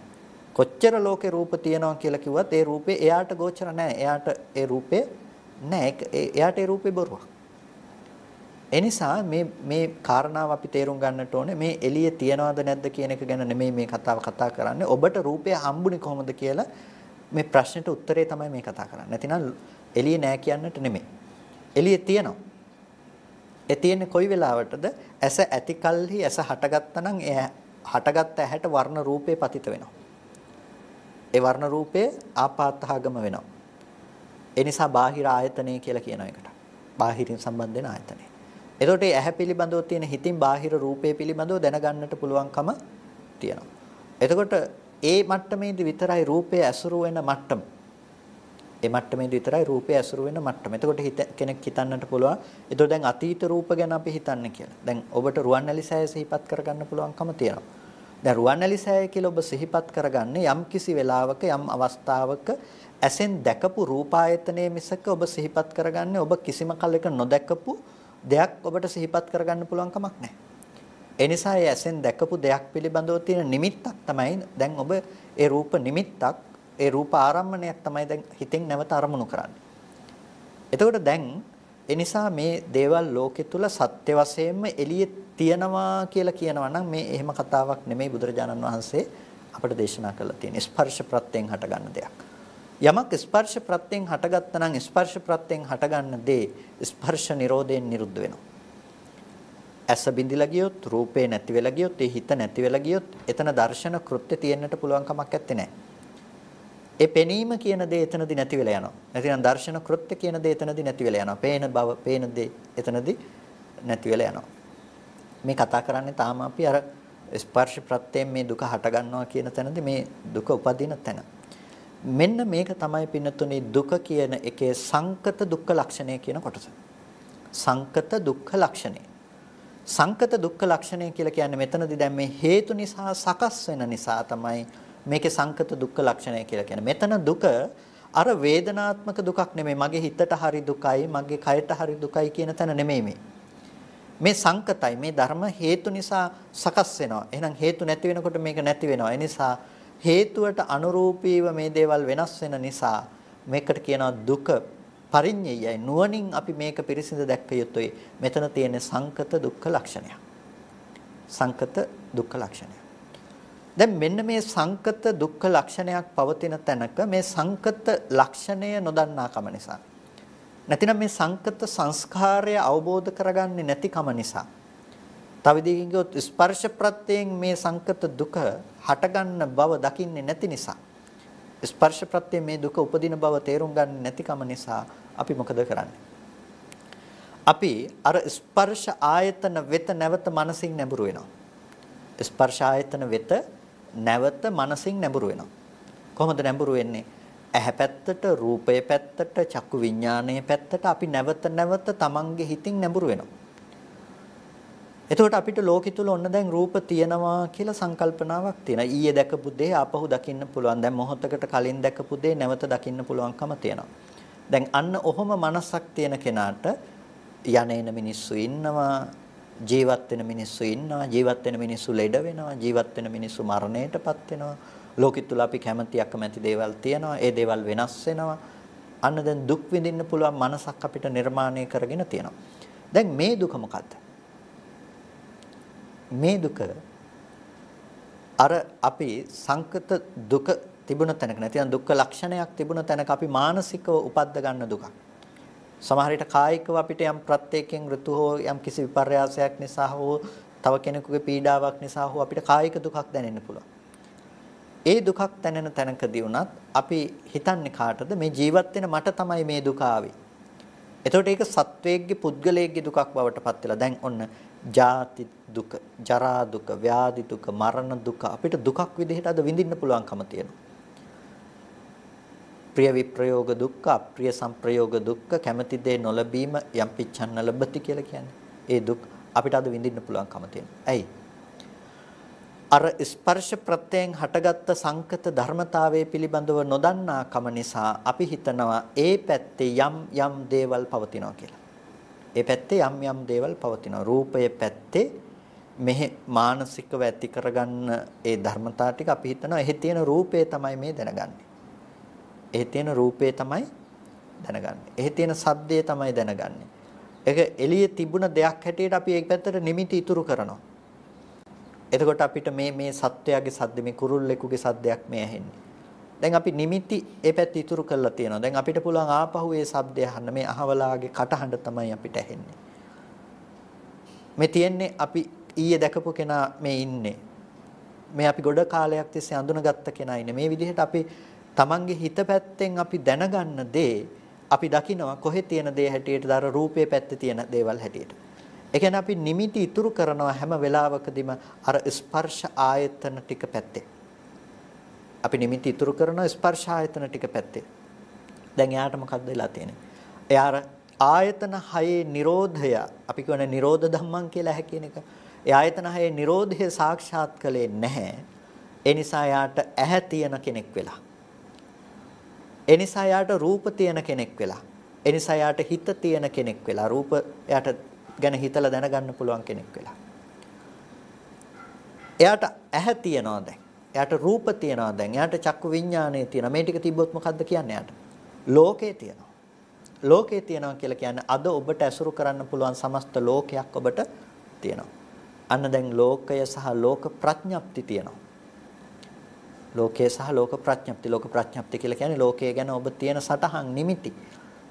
කොච්චර ලෝකේ රූප තියෙනවා කියලා කිව්වත් ඒ රූපේ එයාට ගෝචර නැහැ. එයාට ඒ රූපේ නෑ එයාට ඒ රූපේ බොරුවක්. එනිසා මේ මේ කාරණාව අපි තේරුම් ගන්නට ඕනේ මේ එළියේ තියනවද නැද්ද කියන එක ගැන නෙමෙයි මේ කතාව කතා කරන්නේ. ඔබට රූපය හම්බුනේ කොහොමද කියලා මේ ප්‍රශ්නෙට උත්තරේ තමයි මේ කතා කරන්නේ. නැතිනම් එළියේ නෑ කියන්නට නෙමෙයි. එළියේ තියනවා. ඒ තියෙන්නේ කොයි වෙලාවටද? ඇස ඇති කල්හි ඇස හටගත්තා නම් ඒ හටගත්ත ඇහැට වර්ණ රූපේ පතිත වෙනවා. ඒ වර්ණ රූපේ ආපාතහාගම වෙනවා. ඒ නිසා බාහිර ආයතනය කියලා කියන එකට. බාහිරින් සම්බන්ධ වෙන ආයතනය. එතකොට මේ ඇහැ පිළිබඳව තියෙන හිතින් බාහිර රූපය පිළිබඳව දැනගන්නට පුළුවන්කම තියෙනවා. එතකොට ඒ මට්ටමේදී විතරයි රූපය ඇසුරු වෙන මට්ටම. ඒ මට්ටමේදී විතරයි රූපය ඇසුරු වෙන මට්ටම. එතකොට කෙනෙක් හිතන්නට පුළුවන්. එතකොට දැන් අතීත රූප ගැන අපි හිතන්න කියලා. දැන් ඔබට රුවන්වැලි සෑය සිහිපත් කරගන්න පුළුවන්කම තියෙනවා. දැන් රුවන්වැලි සෑය කියලා ඔබ සිහිපත් කරගන්නේ යම් කිසි වෙලාවක යම් අවස්ථාවක ඇසෙන් දැකපු රූපායතනයේ මිසක ඔබ සිහිපත් කරගන්නේ ඔබ කිසිම කලයක නොදැකපු දෙයක් ඔබට සිහිපත් කරගන්න පුළුවන් කමක් නැහැ. ඒ නිසා ඒ ඇසෙන් දැකපු දෙයක් පිළිබඳව තියෙන නිමිත්තක් තමයි දැන් ඔබ ඒ රූප නිමිත්තක් ඒ රූප ආරම්මණයක් තමයි දැන් හිතෙන් නැවත අරමුණු කරන්නේ. එතකොට දැන් ඒ නිසා මේ දේවල් ලෝකෙ තුල සත්‍ය වශයෙන්ම එළියේ තියනවා කියලා කියනවා නම් මේ එහෙම කතාවක් නෙමෙයි බුදුරජාණන් වහන්සේ අපට දේශනා කරලා තියෙන ස්පර්ශ ප්‍රත්‍යයෙන් හටගන්න දෙයක්. යමක් ස්පර්ශ ප්‍රත්‍යයෙන් හටගත්තා නම් ස්පර්ශ ප්‍රත්‍යයෙන් හටගන්න දේ ස්පර්ශ නිරෝධයෙන් නිරුද්ධ වෙනවා. ඇස බිඳිලා ගියොත්, රූපේ නැති වෙලා ගියොත්, ඒ හිත නැති වෙලා ගියොත්, එතන දර්ශන කෘත්‍ය තියෙන්නට පුළුවන් කමක් නැත්තේ ඒ පෙනීම කියන දේ එතනදී නැති වෙලා යනවා. නැතිනම් දර්ශන කෘත්‍ය කියන දේ එතනදී නැති වෙලා යනවා. පේන බව, පේන දේ එතනදී නැති වෙලා යනවා. මේ කතා කරන්නේ තාම අපි අර ස්පර්ශ ප්‍රත්‍යයෙන් මේ දුක හට ගන්නවා කියන තැනදී මේ දුක උපදින තැන. මෙන්න මේක තමයි පින්නතුනේ දුක කියන එකේ සංකත දුක්ඛ ලක්ෂණය කියන කොටස. සංකත දුක්ඛ ලක්ෂණය. සංකත දුක්ඛ ලක්ෂණය කියලා කියන්නේ මෙතනදී දැන් මේ හේතු නිසා සකස් වෙන නිසා තමයි මේකේ සංකත දුක්ඛ ලක්ෂණය කියලා කියන්නේ. මෙතන දුක අර වේදනාත්මක දුකක් නෙමෙයි. මගේ හිතට හරි දුකයි, මගේ කයට හරි දුකයි කියන තැන නෙමෙයි මේ. මේ සංකතයි මේ ධර්ම හේතු නිසා සකස් වෙනවා. එහෙනම් හේතු නැති වෙනකොට මේක නැති වෙනවා. ඒ නිසා හේතුවට අනුරූපීව මේ දේවල් වෙනස් වෙන නිසා මේකට කියනවා දුක පරිඤ්ඤයයි නුවණින් අපි මේක පිරිසිඳ දැක්ක යුතුයි මෙතන තියෙන සංකත දුක්ඛ ලක්ෂණය සංකත දුක්ඛ ලක්ෂණය දැන් මෙන්න මේ සංකත දුක්ඛ ලක්ෂණයක් පවතින තැනක මේ සංකත ලක්ෂණය නොදන්නාකම නිසා නැතිනම් මේ සංකත සංස්කාරය අවබෝධ කරගන්නේ නැතිකම නිසා තව විදිහකින් ගියොත් ස්පර්ශ ප්‍රත්‍යයෙන් මේ සංකත දුක හටගන්න බව දකින්නේ නැති නිසා ස්පර්ශ ප්‍රත්‍යයෙන් මේ දුක උපදින බව තේරුම් ගන්න නැතිකම නිසා අපි මොකද කරන්නේ? අපි අර ස්පර්ශ ආයතන වෙත නැවත මනසින් නැඹුරු වෙනවා. ස්පර්ශ ආයතන වෙත නැවත මනසින් නැඹුරු වෙනවා. කොහොමද නැඹුරු වෙන්නේ? ඇහැ පැත්තට, රූපය පැත්තට, චක්කු විඥානයේ පැත්තට අපි නැවත නැවත තමන්ගේ හිතින් නැඹුරු වෙනවා. එතකොට අපිට ලෝකෙ තුල ඔන්න දැන් රූප තියෙනවා කියලා සංකල්පනාවක් තියෙනවා. ඊයේ දැකපු දේ ආපහු දකින්න පුළුවන්. දැන් මොහොතකට කලින් දැකපු දේ නැවත දකින්න පුළුවන්කම තියෙනවා. දැන් අන්න ඔහොම මනසක් තියෙන කෙනාට යනේන මිනිස්සු ඉන්නවා, ජීවත් වෙන මිනිස්සු ඉන්නවා, ජීවත් වෙන මිනිස්සු ලෙඩ වෙනවා, ජීවත් වෙන මිනිස්සු මරණයටපත් වෙනවා. ලෝකෙ තුල අපි කැමති අකමැති දේවල් තියෙනවා. ඒ දේවල් වෙනස් වෙනවා. අන්න දැන් දුක් විඳින්න පුළුවන් මනසක් අපිට නිර්මාණය කරගෙන තියෙනවා. දැන් මේ දුක මොකද්ද? මේ දුක අර අපි සංකත දුක තිබුණ තැනක නැතිනම් දුක්ඛ ලක්ෂණයක් තිබුණ තැනක අපි මානසිකව උපද්ද ගන්න දුකක්. සමහර විට කායිකව අපිට යම් ප්‍රත්‍යයෙන් ඍතු හෝ යම් කිසි විපර්යාසයක් නිසා හෝ තව කෙනෙකුගේ පීඩාවක් නිසා හෝ අපිට කායික දුකක් දැනෙන්න පුළුවන්. ඒ දුකක් දැනෙන තැනකදී වුණත් අපි හිතන්නේ කාටද මේ ජීවත් වෙන මට තමයි මේ දුක ආවේ. එතකොට ඒක සත්වයේගේ පුද්ගලයේගේ දුකක් බවට පත් වෙලා දැන් ඔන්න ජාති දුක, ජරා දුක, ව්‍යාධි දුක, මරණ දුක අපිට දුකක් විදිහට අද විඳින්න පුළුවන්කම තියෙනවා. ප්‍රිය විප්‍රයෝග දුක්ඛ, අප්‍රිය සංප්‍රයෝග දුක්ඛ, කැමැති දේ නොලැබීම යම් පිච්ඡන්න ලැබති කියලා කියන්නේ. ඒ දුක් අපිට අද විඳින්න පුළුවන්කම තියෙනවා. ඇයි? අර ස්පර්ශ ප්‍රත්‍යයෙන් හටගත්ත සංකත ධර්මතාවයේ පිළිබඳව නොදන්නාකම නිසා අපි හිතනවා ඒ පැත්තේ යම් යම් දේවල් පවතිනවා කියලා. ඒ පැත්තේ යම් යම් දේවල් පවතිනවා. රූපයේ පැත්තේ මෙහි මානසිකව ඇති කරගන්න ඒ ධර්මතා ටික අපි හිතනවා එහි තියෙන රූපේ තමයි මේ දැනගන්නේ. එහි තියෙන රූපේ තමයි දැනගන්නේ. එහි තියෙන සද්දේ තමයි දැනගන්නේ. ඒක එළියේ තිබුණ දෙයක් හැටියට අපි ඒක පැත්තට නිමිති ඉතුරු කරනවා. එතකොට අපිට මේ මේ සත්වයාගේ සද්ද මේ කුරුල්ලෙකුගේ සද්දයක් මේ ඇහෙන්නේ. දැන් අපි නිමිති ඒ පැත්ත ඉතුරු කරලා තියෙනවා. දැන් අපිට පුළුවන් ආපහු ඒ ශබ්දය අහන්න මේ අහවලාගේ කටහඬ තමයි අපිට ඇහෙන්නේ. මේ තියෙන්නේ අපි ඊයේ දැකපු කෙනා මේ ඉන්නේ. මේ අපි ගොඩ කාලයක් තිස්සේ අඳුනගත්ත කෙනා ඉන්නේ. මේ විදිහට අපි Tamange හිත පැත්තෙන් අපි දැනගන්න දේ අපි දකිනවා කොහෙ තියෙන දේ හැටියට දර රූපේ පැත්තේ තියෙන දේවල් හැටියට. ඒ කියන්නේ අපි නිමිති ඉතුරු කරනවා හැම වෙලාවකදීම අර ස්පර්ශ ආයතන ටික පැත්තේ. අපි නිමිති ඉතුරු කරන ස්පර්ශ ආයතන ටික පැත්තේ. දැන් එයාට මොකක්ද වෙලා තියෙන්නේ? එයා ආයතන හයේ Nirodhaya අපි කියන Nirodha ධම්මං කියලා හැකියන එක. ඒ ආයතන හයේ Nirodhe සාක්ෂාත් කළේ නැහැ. ඒ නිසා යාට ඇහැ තියෙන කෙනෙක් වෙලා. ඒ නිසා යාට රූප තියෙන කෙනෙක් වෙලා. ඒ නිසා යාට හිත තියෙන කෙනෙක් වෙලා. රූප යාට ගැන හිතලා දැනගන්න පුළුවන් කෙනෙක් වෙලා. එයාට ඇහැ තියනවා දැන්. එයාට රූප තියනවා දැන්. එයාට චක්කු විඥානය තියෙනවා. මේ ටික තිබ්බොත් මොකද්ද කියන්නේ එයාට? ලෝකේ තියෙනවා. ලෝකේ තියෙනවා කියලා කියන්නේ අද ඔබට ඇසුරු කරන්න පුළුවන් සමස්ත ලෝකයක් ඔබට තියෙනවා. අන්න දැන් ලෝකය සහ ලෝක ප්‍රඥප්ති තියෙනවා. ලෝකය සහ ලෝක ප්‍රඥප්ති ලෝක ප්‍රඥප්ති කියලා කියන්නේ ලෝකය ගැන ඔබ තියෙන සටහන් නිමිති.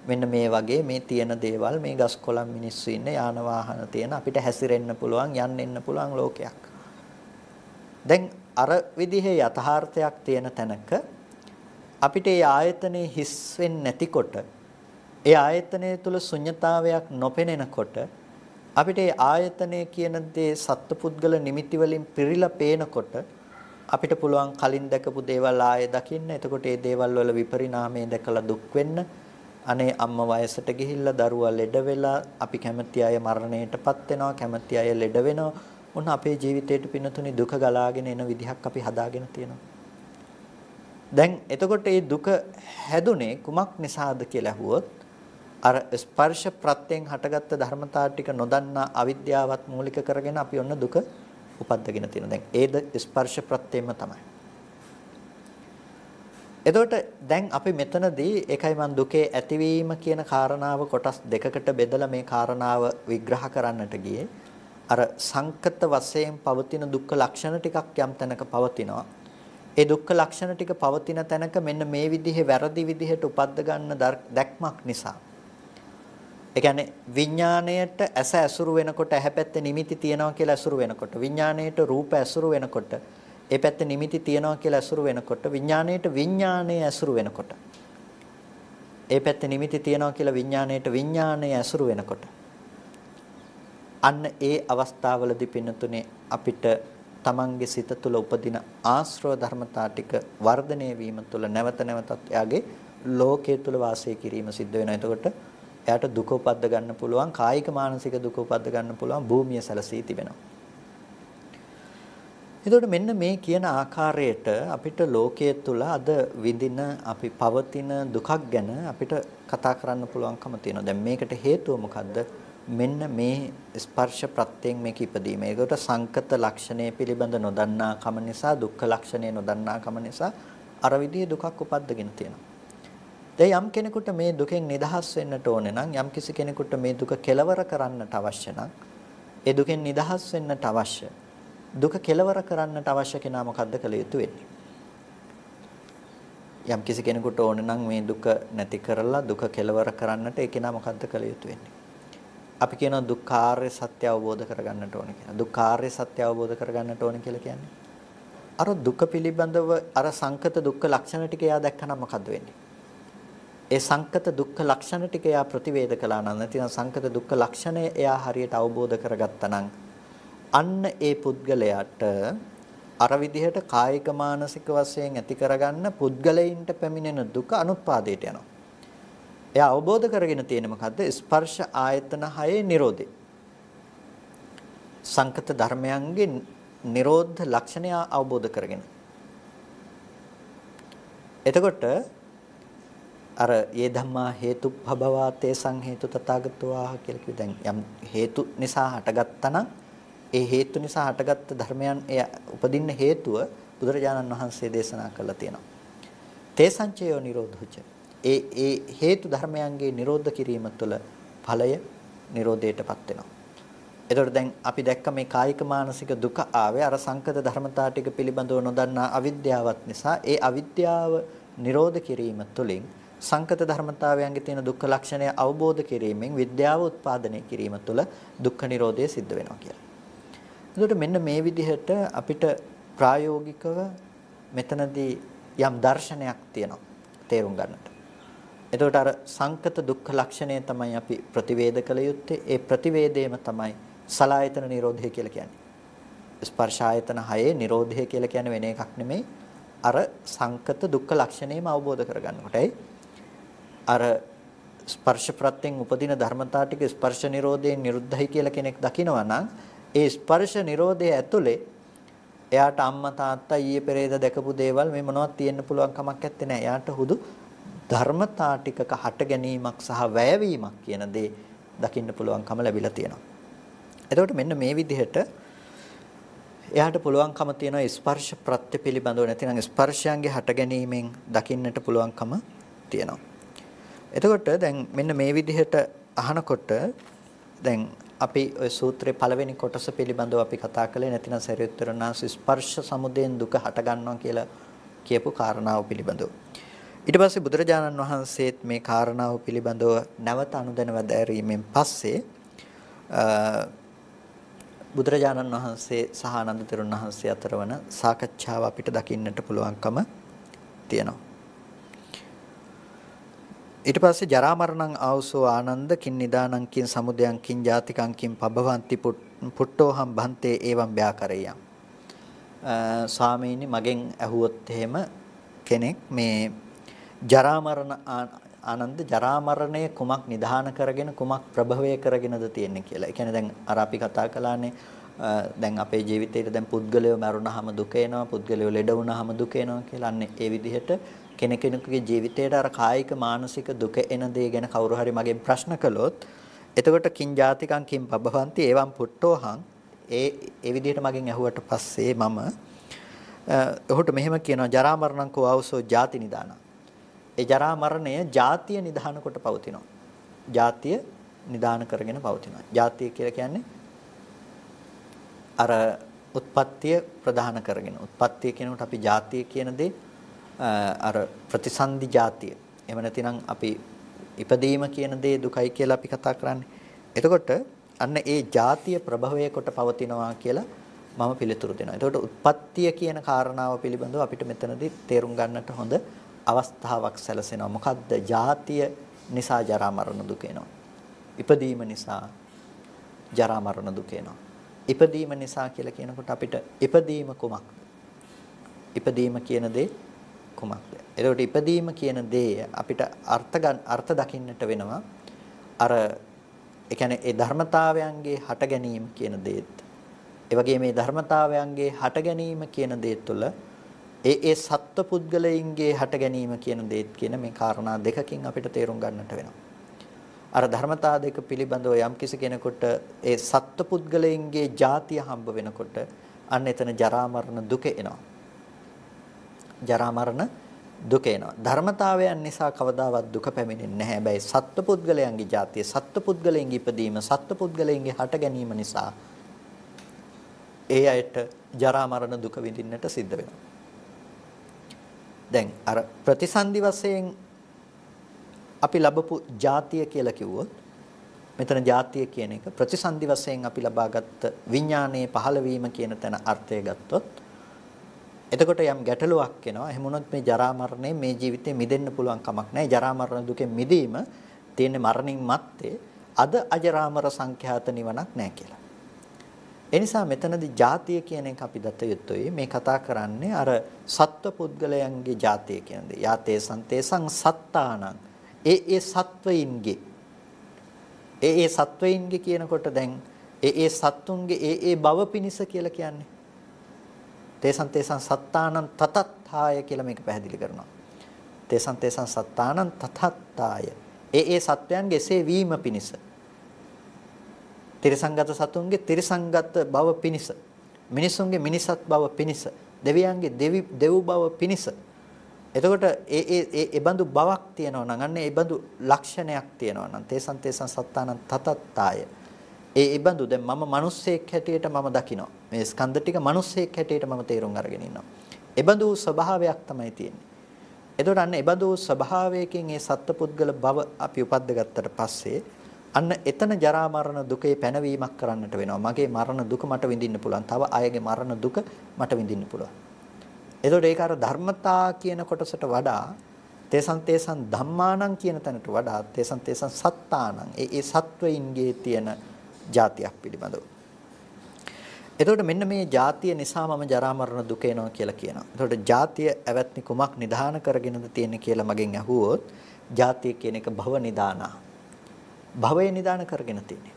මෙන්න මේ වගේ මේ තියෙන දේවල් මේ ගස් කොළන් මිනිස්සු ඉන්න යාන වාහන තියෙන අපිට හැසිරෙන්න පුළුවන් යන්න එන්න පුළුවන් ලෝකයක්. දැන් අර විදිහේ යථාර්ථයක් තියෙන තැනක අපිට ඒ ආයතනයේ හිස් වෙන්නේ නැතිකොට ඒ ආයතනය තුල ශුන්්‍යතාවයක් නොපෙනෙනකොට අපිට ඒ ආයතනය කියන දේ සත්පුද්ගල නිමිති වලින් පිරීලා පේනකොට අපිට පුළුවන් කලින් දැකපු දේවල් ආයෙ දකින්න. එතකොට ඒ දේවල් වල විපරිණාමය දැකලා දුක් වෙන්න. අනේ අම්මා වයසට ගිහිල්ලා දරුවා ලෙඩ වෙලා අපි කැමති අය මරණයටපත් වෙනවා. කැමති අය ලෙඩ වෙනවා. ඔන්න අපේ ජීවිතේට පිනතුනේ දුක ගලාගෙන එන විදිහක් අපි හදාගෙන තියෙනවා. දැන් එතකොට මේ දුක හැදුනේ කුමක් නිසාද කියලා අහුවොත් අර ස්පර්ශ ප්‍රත්‍යයෙන් හටගත්ත ධර්මතා ටික නොදන්නා අවිද්‍යාවත් මූලික කරගෙන අපි ඔන්න දුක උපද්දගෙන තියෙනවා. දැන් ඒද ස්පර්ශ ප්‍රත්‍යයෙන්ම තමයි. එතකොට දැන් අපි මෙතනදී ඒකයි මම දුකේ ඇතිවීම කියන කාරණාව කොටස් දෙකකට බෙදලා මේ කාරණාව විග්‍රහ කරන්නට ගියේ. අර සංකත වශයෙන් පවතින දුක්ඛ ලක්ෂණ ටිකක් යම් තැනක පවතිනවා. ඒ දුක්ඛ ලක්ෂණ ටික පවතින තැනක මෙන්න මේ විදිහේ වැරදි විදිහට උපද්ද ගන්න දැක්මක් නිසා. ඒ කියන්නේ විඥාණයට ඇස ඇසුරු වෙනකොට ඇහැ පැත්තේ නිමිති තියනවා කියලා ඇසුරු වෙනකොට විඥාණයට රූප ඇසුරු වෙනකොට ඒ පැත්තේ නිමිති තියනවා කියලා ඇසුරු වෙනකොට විඥාණයට විඥාණය ඇසුරු වෙනකොට ඒ පැත්තේ නිමිති තියනවා කියලා විඥාණයට විඥාණය ඇසුරු වෙනකොට අන්න ඒ අවස්ථාවලදී පින්නතුනේ අපිට තමන්ගේ සිත තුළ උපදින ආශ්‍රව ධර්මතා ටික වර්ධනය වීම තුළ නැවත නැවතත් එයාගේ ලෝකයේ තුළ වාසය කිරීම සිද්ධ වෙනවා. එතකොට එයාට දුක උපද්ද ගන්න පුළුවන්, කායික මානසික දුක උපද්ද ගන්න පුළුවන් භූමිය සැලසී තිබෙනවා. එතකොට මෙන්න මේ කියන ආකාරයට අපිට ලෝකයේ තුළ අද විඳින අපි පවතින දුකක් ගැන අපිට කතා කරන්න පුළුවන්කම තියෙනවා. දැන් මේකට හේතුව මොකද්ද? මෙන්න මේ ස්පර්ශ ප්‍රත්‍යයෙන් මේක ඉපදීම. ඒකට සංකත ලක්ෂණය පිළිබඳ නොදන්නාකම නිසා දුක්ඛ ලක්ෂණය නොදන්නාකම නිසා අර විදිහේ දුකක් උපද්දගෙන තියෙනවා. දැන් යම් කෙනෙකුට මේ දුකෙන් නිදහස් වෙන්නට ඕනේ නම් යම් කිසි කෙනෙකුට මේ දුක කෙලවර කරන්නට අවශ්‍ය නම් ඒ දුකෙන් නිදහස් වෙන්නට අවශ්‍ය දුක කෙලවර කරන්නට අවශ්‍ය කෙනා මොකද්ද කළ යුතු වෙන්නේ යම් කිසි කෙනෙකුට ඕනේ නම් මේ දුක නැති කරලා දුක කෙලවර කරන්නට ඒ කෙනා මොකද්ද කළ යුතු වෙන්නේ අපි කියනවා දුක්ඛාර්ය සත්‍ය අවබෝධ කරගන්නට ඕන කියලා. දුක්ඛාර්ය සත්‍ය අවබෝධ කරගන්නට ඕන කියලා කියන්නේ අර දුක පිළිබඳව අර සංකත දුක්ඛ ලක්ෂණ ටික එයා දැක්කනම් මොකද වෙන්නේ? ඒ සංකත දුක්ඛ ලක්ෂණ ටික එයා ප්‍රතිවේද කළා නම් නැතිනම් සංකත දුක්ඛ ලක්ෂණය එයා හරියට අවබෝධ කරගත්තා නම් අන්න ඒ පුද්ගලයාට අර විදිහට කායික මානසික වශයෙන් ඇති කරගන්න පුද්ගලයින්ට පැමිණෙන දුක අනුත්පාදයට යනවා. එයා අවබෝධ කරගෙන තියෙන මොකද්ද? ස්පර්ශ ආයතන හයේ Nirodhe. සංකත ධර්මයන්ගේ Nirodha ලක්ෂණය අවබෝධ කරගෙන. එතකොට අර ඒ ධම්මා හේතුඵබවාතේ සංහේතු තථාගතවාහ කියලා කිව්ව දැන් යම් හේතු නිසා හටගත්තා නම් ඒ හේතු නිසා හටගත්ත ධර්මයන් එය උපදින්න හේතුව බුදුරජාණන් වහන්සේ දේශනා කළා තියෙනවා. තේසංචයෝ නිරෝධෝච ඒ ඒ හේතු ධර්මයන්ගේ නිරෝධ කිරීම තුළ ඵලය නිරෝධයටපත් වෙනවා. එතකොට දැන් අපි දැක්ක මේ කායික මානසික දුක ආවේ අර සංකත ධර්මතා ටික පිළිබඳව නොදන්නා අවිද්‍යාවත් නිසා ඒ අවිද්‍යාව නිරෝධ කිරීම තුළින් සංකත ධර්මතාවයන්ගේ තියෙන දුක්ඛ ලක්ෂණය අවබෝධ කිරීමෙන් විද්‍යාව උත්පාදනය කිරීම තුළ දුක්ඛ නිරෝධය සිද්ධ වෙනවා කියලා. එතකොට මෙන්න මේ විදිහට අපිට ප්‍රායෝගිකව මෙතනදී යම් දර්ශනයක් තියෙනවා තේරුම් ගන්නට. එතකොට අර සංකත දුක්ඛ ලක්ෂණය තමයි අපි ප්‍රතිවේද කළ යුත්තේ. ඒ ප්‍රතිවේදයම තමයි සලායතන නිරෝධය කියලා කියන්නේ. ස්පර්ශ ආයතන හයේ නිරෝධය කියලා කියන්නේ වෙන එකක් නෙමෙයි. අර සංකත දුක්ඛ ලක්ෂණයම අවබෝධ කරගන්නකොටයි අර ස්පර්ශ ප්‍රත්‍යයෙන් උපදින ධර්මතා ටික ස්පර්ශ නිරෝධයෙන් නිරුද්ධයි කියලා කෙනෙක් දකිනවා නම් ඒ ස්පර්ශ නිරෝධය ඇතුලේ එයාට අම්මා තාත්තා ඊයේ පෙරේද දැකපු දේවල් මේ මොනවද තියෙන්න පුළුවන් කමක් නැත්තේ නෑ. එයාට හුදු ධර්මතා ටිකක හට ගැනීමක් සහ වැයවීමක් කියන දේ දකින්න පුළුවන්කම ලැබිලා තියෙනවා. එතකොට මෙන්න මේ විදිහට එයාට පුළුවන්කම තියෙනවා ස්පර්ශ ප්‍රත්‍ය පිළිබඳව නැතිනම් ස්පර්ශයන්ගේ හට ගැනීමෙන් දකින්නට පුළුවන්කම තියෙනවා. එතකොට දැන් මෙන්න මේ විදිහට අහනකොට දැන් අපි ওই සූත්‍රයේ පළවෙනි කොටස පිළිබඳව අපි කතා කළේ නැතිනම් සරියුත්තරනාස් ස්පර්ශ සමුදයෙන් දුක හට ගන්නවා කියලා කියපු කාරණාව පිළිබඳව. ඊට පස්සේ බුදුරජාණන් වහන්සේත් මේ කාරණාව පිළිබඳව නැවත අනුදැනව දැරීමෙන් පස්සේ බුදුරජාණන් වහන්සේ සහ ආනන්ද තෙරුන් වහන්සේ අතර වන සාකච්ඡාව අපිට දකින්නට පුළුවන්කම තියෙනවා. ඊට පස්සේ ජරා මරණං ආවසෝ ආනන්ද කින් නිදානං කින් සමුදයං කින් ජාතිකං කින් පබවಂತಿ පුට්ටෝහම් බන්තේ එවම් ව්‍යාකරේයම් ස්වාමීනි මගෙන් ඇහුවොත් එහෙම කෙනෙක් මේ ජරා ආනන්ද ජරා කුමක් නිධාන කරගෙන කුමක් ප්‍රභවය කරගෙනද තියෙන්නේ කියලා. ඒ කියන්නේ දැන් අර අපි කතා කළානේ දැන් අපේ ජීවිතේට දැන් පුද්ගලයෝ මරුණාම දුක එනවා පුද්ගලයෝ ලෙඩ වුණාම දුක එනවා කියලා අන්නේ ඒ විදිහට කෙනෙකුගේ ජීවිතේට අර කායික මානසික දුක එන දේ ගැන කවුරු හරි මගෙන් ප්‍රශ්න කළොත් එතකොට කිං ජාතිකං කිං පබවಂತಿ එවම් පුට්ටෝහං ඒ ඒ විදිහට මගෙන් ඇහුවට පස්සේ මම ඔහුට මෙහෙම කියනවා ජරා මරණං කෝ ආවසෝ ජාති නිදාන ඒ ජරා මරණය ජාතිය නිධාන කොට පවතිනවා. ජාතිය නිධාන කරගෙන පවතිනවා. ජාතිය කියලා කියන්නේ අර උත්පත්තිය ප්‍රධාන කරගෙන. උත්පත්තිය කියනකොට අපි ජාතිය කියන දේ අර ප්‍රතිසන්දි ජාතිය. එහෙම නැතිනම් අපි ඉපදීම කියන දේ දුකයි කියලා අපි කතා කරන්නේ. එතකොට අන්න ඒ ජාතිය ප්‍රභවය කොට පවතිනවා කියලා මම පිළිතුරු දෙනවා. එතකොට උත්පත්තිය කියන කාරණාව පිළිබඳව අපිට මෙතනදී තේරුම් ගන්නට හොඳ අවස්ථාවක් සැලසෙනවා. මොකද්ද? ජාතිය නිසා ජරා මරණ දුක එනවා. ඉපදීම නිසා ජරා මරණ දුක එනවා. ඉපදීම නිසා කියලා කියනකොට අපිට ඉපදීම කුමක්ද? ඉපදීම කියන දේ කුමක්ද? එතකොට ඉපදීම කියන දේ අපිට අර්ථ අර්ථ දකින්නට වෙනවා. අර ඒ කියන්නේ ඒ ධර්මතාවයන්ගේ හට ගැනීම කියන දේත් ඒ වගේ මේ ධර්මතාවයන්ගේ හට ගැනීම කියන දේ තුළ ඒ ඒ සත්ව පුද්ගලයන්ගේ හට ගැනීම කියන දේත් කියන මේ කාරණා දෙකකින් අපිට තේරුම් ගන්නට වෙනවා. අර ධර්මතා දෙක පිළිබඳව යම් කිසි කෙනෙකුට ඒ සත්ව පුද්ගලයන්ගේ ಜಾතිය හම්බ වෙනකොට අන්න එතන ජරා මරණ දුක එනවා. ජරා මරණ දුක එනවා. ධර්මතාවයන් නිසා කවදාවත් දුක පැමිණෙන්නේ නැහැ. හැබැයි සත්ව පුද්ගලයන්ගේ જાතිය, සත්ව පුද්ගලයන්ගේ ඉපදීම, සත්ව පුද්ගලයන්ගේ හට ගැනීම නිසා ඒ අයට ජරා මරණ දුක විඳින්නට සිද්ධ වෙනවා. දැන් අර ප්‍රතිසන්දි වශයෙන් අපි ලැබපු ಜಾතිය කියලා කිව්වොත් මෙතන ಜಾතිය කියන එක ප්‍රතිසන්දි වශයෙන් අපි ලබාගත් විඥානයේ පහළවීම කියන තැන අර්ථය ගත්තොත් එතකොට යම් ගැටලුවක් එනවා එහෙම වුණොත් මේ ජරා මරණය මේ ජීවිතේ මිදෙන්න පුළුවන් කමක් නැහැ ජරා මරණ දුකෙන් මිදීම තියෙන්නේ මරණින් මත්තේ අද අජරාමර සංඛ්‍යාත නිවනක් නැහැ කියලා එනිසා මෙතනදී ජාතිය කියන එක අපි දත යුතුයි. මේ කතා කරන්නේ අර සත්ව පුද්ගලයන්ගේ ජාතිය කියන දේ. යාතේ සන්තේසං සත්තානං. ඒ ඒ සත්වයින්ගේ. ඒ ඒ සත්වයින්ගේ කියනකොට දැන් ඒ ඒ සත්තුන්ගේ ඒ ඒ බව පිනිස කියලා කියන්නේ. තේසං තේසං සත්තානං තතත්ථාය කියලා මේක පැහැදිලි කරනවා. තේසං තේසං සත්තානං තතත්ථාය. ඒ ඒ සත්වයන්ගේ එසේ වීම පිනිස. තිරිසංගත සතුන්ගේ තිරිසංගත බව පිනිස මිනිසුන්ගේ මිනිසත් බව පිනිස දෙවියන්ගේ දෙවි දෙව් බව පිනිස එතකොට ඒ ඒ ඒ ඒබඳු බවක් තියෙනවා නම් අන්න ඒබඳු ලක්ෂණයක් තියෙනවා නම් තේසන් තේසන් සත්තානං තතත්තාය ඒ ඒබඳු දැන් මම මිනිස්සෙක් හැටියට මම දකිනවා මේ ස්කන්ධ ටික මිනිස්සෙක් හැටියට මම තේරුම් අරගෙන ඉන්නවා ඒබඳු ස්වභාවයක් තමයි තියෙන්නේ එතකොට අන්න ඒබඳු ස්වභාවයකින් ඒ සත්පුද්ගල බව අපි උපද්ද ගත්තට පස්සේ අන්න එතන ජරා මරණ දුකේ පැනවීමක් කරන්නට වෙනවා. මගේ මරණ දුක මට විඳින්න පුළුවන්. තව අයගේ මරණ දුක මට විඳින්න පුළුවන්. එතකොට ඒක අර ධර්මතා කියන කොටසට වඩා තේසන් තේසන් ධම්මානං කියන තැනට වඩා තේසන් තේසන් සත්තානං ඒ ඒ සත්වයින්ගේ තියෙන જાතියක් පිළිබඳව. එතකොට මෙන්න මේ જાතිය නිසා මම ජරා මරණ දුක එනවා කියලා කියනවා. එතකොට જાතිය ඇවැත්නි කුමක් නිදාන කරගෙනද තියෙන්නේ කියලා මගෙන් අහුවොත් જાතිය කියන එක භව නිදානා භවය නිදාන කරගෙන තියෙන්නේ.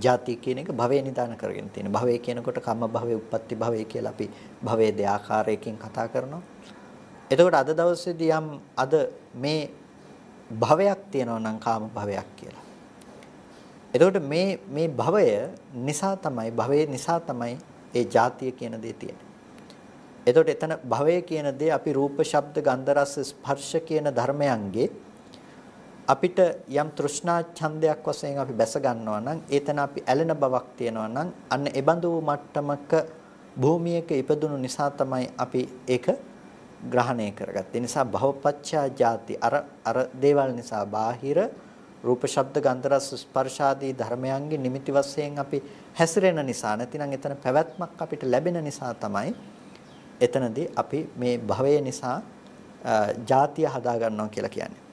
ಜಾති කියන එක භවය නිදාන කරගෙන තියෙන. භවය කියනකොට කම්ම භවය, උප්පත්ති භවය කියලා අපි භවයේ දෙආකාරයකින් කතා කරනවා. එතකොට අද දවසේදී යම් අද මේ භවයක් තියෙනවා නම් කාම භවයක් කියලා. එතකොට මේ මේ භවය නිසා තමයි භවයේ නිසා තමයි ඒ ಜಾතිය කියන දේ තියෙන්නේ. එතකොට එතන භවය කියන දේ අපි රූප, ශබ්ද, ගන්ධ, රස, ස්පර්ශ කියන ධර්මයන්ගේ අපිට යම් තෘෂ්ණා ඡන්දයක් වශයෙන් අපි බැස ගන්නවා නම් ඒතන අපි ඇලෙන බවක් තියෙනවා නම් අන්න ඒබඳු මට්ටමක භූමියක ඉපදුණු නිසා තමයි අපි ඒක ග්‍රහණය කරගත්තේ. නිසා භවපච්චා ජාති අර අර දේවල් නිසා බාහිර රූප ශබ්ද ගන්ධ රස ස්පර්ශ ආදී ධර්මයන්ගේ නිමිති වශයෙන් අපි හැසිරෙන නිසා නැතිනම් එතන පැවැත්මක් අපිට ලැබෙන නිසා තමයි එතනදී අපි මේ භවය නිසා ජාතිය හදා ගන්නවා කියලා කියන්නේ.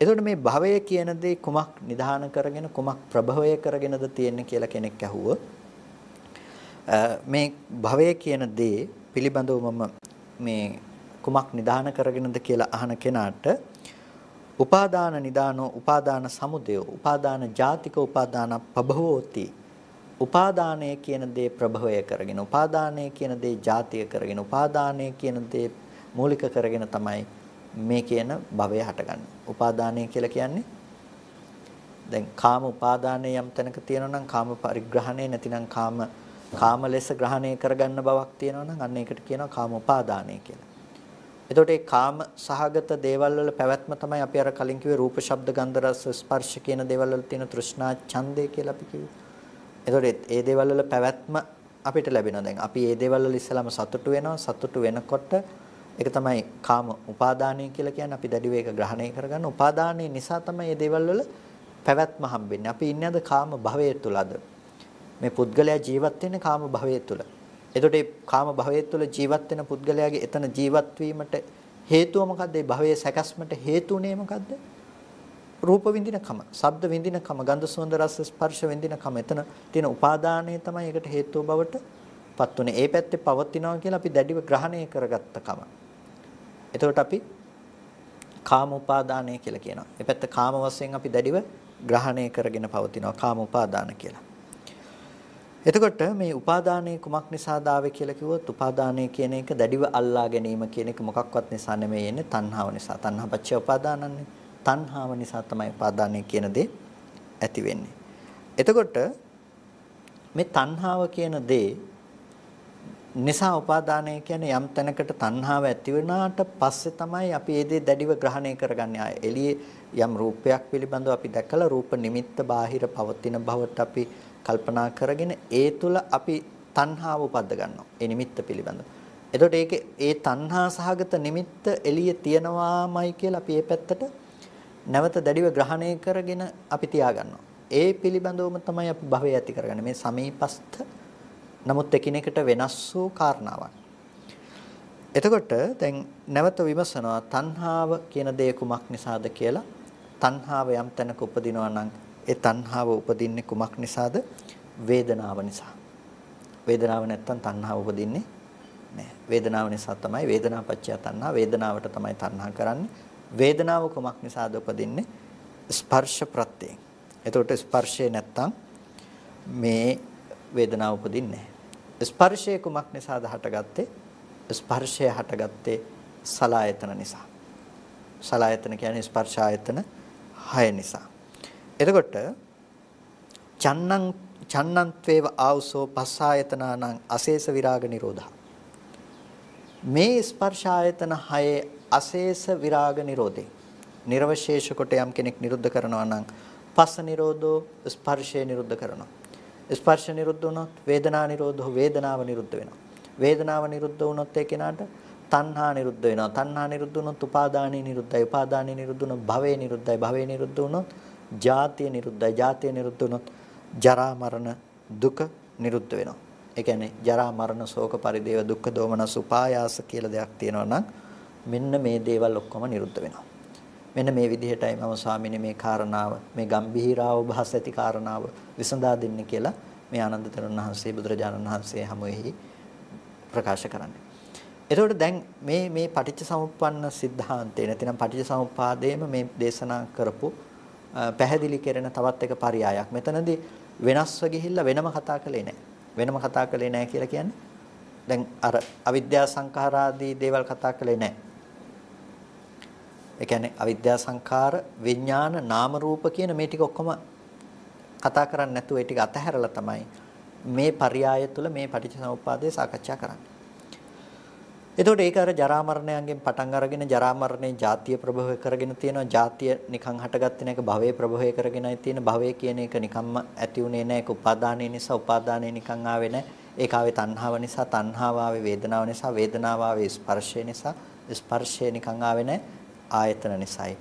එතකොට මේ භවය කියන දේ කුමක් නිධාන කරගෙන කුමක් ප්‍රභවය කරගෙනද තියෙන්නේ කියලා කෙනෙක් ඇහුවොත් මේ භවය කියන දේ පිළිබඳව මම මේ කුමක් නිධාන කරගෙනද කියලා අහන කෙනාට උපාදාන නිදානෝ උපාදාන සමුදය උපාදාන ජාතික උපාදාන පභවෝති උපාදානය කියන දේ ප්‍රභවය කරගෙන උපාදානය කියන දේ ජාතිය කරගෙන උපාදානය කියන දේ මූලික කරගෙන තමයි මේ කියන භවය හටගන්න. උපාදානය කියලා කියන්නේ දැන් කාම උපාදානය යම් තැනක තියෙනවා නම් කාම පරිග්‍රහණය නැතිනම් කාම කාම ලෙස ග්‍රහණය කරගන්න බවක් තියෙනවා නම් අන්න ඒකට කියනවා කාම උපාදානය කියලා. එතකොට ඒ කාම සහගත දේවල් වල පැවැත්ම තමයි අපි අර කලින් කිව්වේ රූප ශබ්ද ගන්ධ රස ස්පර්ශ කියන දේවල් වල තියෙන තෘෂ්ණා ඡන්දය කියලා අපි කිව්වේ. එතකොට ඒ දේවල් වල පැවැත්ම අපිට ලැබෙනවා. දැන් අපි ඒ දේවල් වල ඉස්සලම සතුටු වෙනවා. සතුටු වෙනකොට ඒක තමයි කාම උපාදානය කියලා කියන්නේ අපි දැඩිව ඒක ග්‍රහණය කරගන්න. උපාදානය නිසා තමයි මේ දේවල් වල පැවැත්ම හම්බෙන්නේ. අපි ඉන්නේ අද කාම භවයේ තුලද? මේ පුද්ගලයා ජීවත් වෙන්නේ කාම භවයේ තුල. එතකොට මේ කාම භවයේ තුල ජීවත් වෙන පුද්ගලයාගේ එතන ජීවත් වීමට හේතුව මොකද්ද? මේ භවයේ සැකස්මට හේතුුනේ මොකද්ද? රූප විඳිනකම, ශබ්ද විඳිනකම, ගන්ධ සුවඳ රස ස්පර්ශ විඳිනකම එතන තියෙන උපාදානය තමයි ඒකට හේතුව බවට පත් උනේ. ඒ පැත්තේ පවතිනවා කියලා අපි දැඩිව ග්‍රහණය කරගත්ත කම. එතකොට අපි කාම උපාදානය කියලා කියනවා. ඒ පැත්ත කාම වශයෙන් අපි දැඩිව ග්‍රහණය කරගෙන පවතිනවා කාම උපාදාන කියලා. එතකොට මේ උපාදානයේ කුමක් නිසාද ආවේ කියලා කිව්වොත් උපාදානය කියන එක දැඩිව අල්ලා ගැනීම කියන එක මොකක්වත් නිසා නෙමෙයි එන්නේ තණ්හාව නිසා. තණ්හා පච්චය උපාදානන්නේ. තණ්හාව නිසා තමයි උපාදානය කියන දේ ඇති වෙන්නේ. එතකොට මේ තණ්හාව කියන දේ නිසා උපාදානය කියන්නේ යම් තැනකට තණ්හාව ඇති වෙනාට පස්සේ තමයි අපි ඒ දේ දැඩිව ග්‍රහණය කරගන්නේ. ආ එළියේ යම් රූපයක් පිළිබඳව අපි දැකලා රූප නිමිත්ත බාහිර පවතින බවට අපි කල්පනා කරගෙන ඒ තුල අපි තණ්හාව උපද්ද ගන්නවා. ඒ නිමිත්ත පිළිබඳව. එතකොට ඒකේ ඒ තණ්හා සහගත නිමිත්ත එළියේ තියනවාමයි කියලා අපි ඒ පැත්තට නැවත දැඩිව ග්‍රහණය කරගෙන අපි තියාගන්නවා. ඒ පිළිබඳවම තමයි අපි භවය ඇති කරගන්නේ. මේ සමීපස්ත නමුත් එකිනෙකට වෙනස් වූ කාරණාවක්. එතකොට දැන් නැවත විමසනවා තණ්හාව කියන දේ කුමක් නිසාද කියලා. තණ්හාව යම් තැනක උපදිනවා නම් ඒ තණ්හාව උපදින්නේ කුමක් නිසාද? වේදනාව නිසා. වේදනාව නැත්තම් තණ්හාව උපදින්නේ නැහැ. වේදනාව නිසා තමයි වේදනාපච්චය තණ්හා වේදනාවට තමයි තණ්හා කරන්නේ. වේදනාව කුමක් නිසාද උපදින්නේ? ස්පර්ශ ප්‍රත්‍යයෙන්. එතකොට ස්පර්ශය නැත්තම් මේ වේදනාව උපදින්නේ නැහැ. ස්පර්ශය කුමක් නිසාද හටගත්තේ? ස්පර්ශය හටගත්තේ සලායතන නිසා. සලායතන කියන්නේ ස්පර්ශ ආයතන 6 නිසා. එතකොට චන්නං චන්නන්ත්වේව ආවසෝ පස්සායතනානං අශේෂ විරාග නිරෝධා. මේ ස්පර්ශ ආයතන 6 අශේෂ විරාග නිරෝධේ. නිර්වශේෂ කොට යම් කෙනෙක් නිරුද්ධ කරනවා නම් පස්ස නිරෝධෝ ස්පර්ශය නිරුද්ධ කරනවා. ස්පර්ශ නිරුද්ධ වුණොත් වේදනා නිරෝධෝ වේදනාව නිරුද්ධ වෙනවා. වේදනාව නිරුද්ධ වුණොත් ඒ කෙනාට තණ්හා නිරුද්ධ වෙනවා. තණ්හා නිරුද්ධ වුණොත් උපාදානිය නිරුද්ධයි. උපාදානිය නිරුද්ධ වුණොත් භවය නිරුද්ධයි. භවය නිරුද්ධ වුණොත් ජාතිය නිරුද්ධයි. ජාතිය නිරුද්ධ වුණොත් ජරා මරණ දුක නිරුද්ධ වෙනවා. ඒ කියන්නේ ජරා මරණ ශෝක පරිදේව දුක්ඛ දෝමනස් උපායාස කියලා දෙයක් තියෙනවා නම් මෙන්න මේ දේවල් ඔක්කොම නිරුද්ධ වෙනවා. මෙන්න මේ විදිහටයි මම ස්වාමීනි මේ කාරණාව මේ ගම්භීරාව භාස ඇති කාරණාව විසඳා දෙන්න කියලා මේ ආනන්ද තෙරුන් වහන්සේ බුදුරජාණන් වහන්සේ හැමෙහි ප්‍රකාශ කරන්නේ. එතකොට දැන් මේ මේ පටිච්චසමුප්පන්න සිද්ධාන්තය නැතිනම් පටිච්චසමුප්පාදයේම මේ දේශනා කරපු පැහැදිලි කරන තවත් එක පරයයක්. මෙතනදී වෙනස්ව ගිහිල්ලා වෙනම කතා කළේ නැහැ. වෙනම කතා කළේ නැහැ කියලා කියන්නේ දැන් අර අවිද්‍යා සංඛාරාදී දේවල් කතා කළේ නැහැ. ඒ කියන්නේ අවිද්‍යා සංඛාර, විඥාන, නාම රූප කියන මේ ටික ඔක්කොම කතා කරන්නේ නැතුව ඒ ටික අතහැරලා තමයි මේ පරයය තුළ මේ පටිච්චසමුප්පාදය සාකච්ඡා කරන්නේ. එතකොට ඒක අර ජරා මරණයන්ගෙන් පටන් අරගෙන ජරා මරණේ ජාතිය ප්‍රභවය කරගෙන තියෙනවා ජාතිය නිකන් හටගත්තේ නැක භවයේ ප්‍රභවය කරගෙනයි තියෙන භවය කියන එක නිකම්ම ඇති උනේ නැහැ ඒක උපාදානය නිසා උපාදානය නිකන් ආවේ නැහැ ඒක ආවේ තණ්හාව නිසා තණ්හාව ආවේ වේදනාව නිසා වේදනාව ආවේ ස්පර්ශය නිසා ස්පර්ශය නිකන් ආවේ නැහැ ආයතන නිසායි.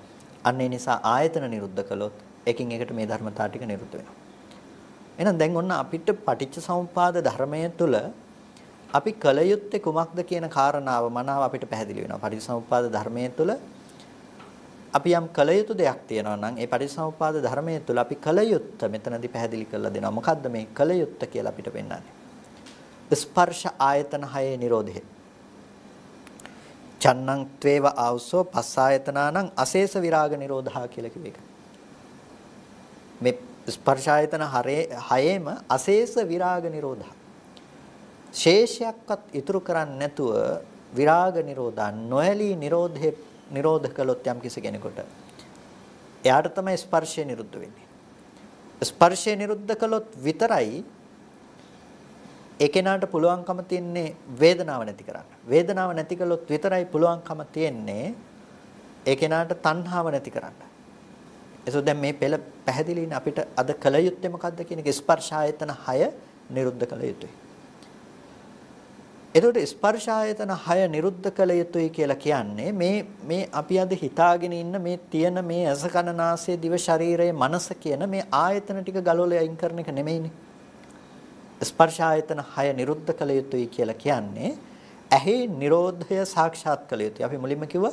අන්න ඒ නිසා ආයතන නිරුද්ධ කළොත් එකින් එකට මේ ධර්මතා ටික නිරුද්ධ වෙනවා. එහෙනම් දැන් ඔන්න අපිට පටිච්ච සමුපාද ධර්මය තුළ අපි කල යුත්තේ කුමක්ද කියන කාරණාව මනාව අපිට පැහැදිලි වෙනවා. පටිච්ච සමුපාද ධර්මය තුළ අපි යම් කල යුතු දෙයක් තියෙනවා නම් ඒ පරිසම්පාද ධර්මයේ තුල අපි කල යුත්ත මෙතනදී පැහැදිලි කරලා දෙනවා. මොකද්ද මේ කල යුත්ත කියලා අපිට පෙන්වන්නේ? ස්පර්ශ ආයතන හයේ Nirodhe. චන්නංත්වේව ආවුසෝ පස්සායතනානං අශේෂ විරාග නිරෝධා කියලා කිව්ව එක. මේ ස්පර්ශායතන හරේ හයේම අශේෂ විරාග නිරෝධා. ශේෂයක්වත් ඉතුරු කරන්නේ නැතුව විරාග නිරෝධා නොඇලී නිරෝධේ නිරෝධ කළොත් යම් කිසි කෙනෙකුට එයාට තමයි ස්පර්ශය නිරුද්ධ වෙන්නේ. ස්පර්ශය නිරුද්ධ කළොත් විතරයි ඒ කෙනාට පුළුවන්කම තියන්නේ වේදනාව නැති කරන්න. වේදනාව නැති කළොත් විතරයි පුළුවන්කම තියෙන්නේ ඒ කෙනාට තණ්හාව නැති කරන්න. එසෝ දැන් මේ පෙළ පැහැදිලිනේ අපිට අද කල යුත්තේ මොකද්ද කියන එක ස්පර්ශ ආයතන 6 නිරුද්ධ කළ යුතුයි. එතකොට ස්පර්ශ ආයතන 6 නිරුද්ධ කළ යුතුයි කියලා කියන්නේ මේ මේ අපි අද හිතාගෙන ඉන්න මේ තියෙන මේ අසකනාසය දිව ශරීරයේ මනස කියන මේ ආයතන ටික ගලවලා අයින් කරන එක නෙමෙයිනේ. ස්පර්ශ ආයතන 6 නිරුද්ධ කළ යුතුයි කියලා කියන්නේ ඇහි නිරෝධය සාක්ෂාත් කළ යුතුයි. අපි මුලින්ම කිව්වා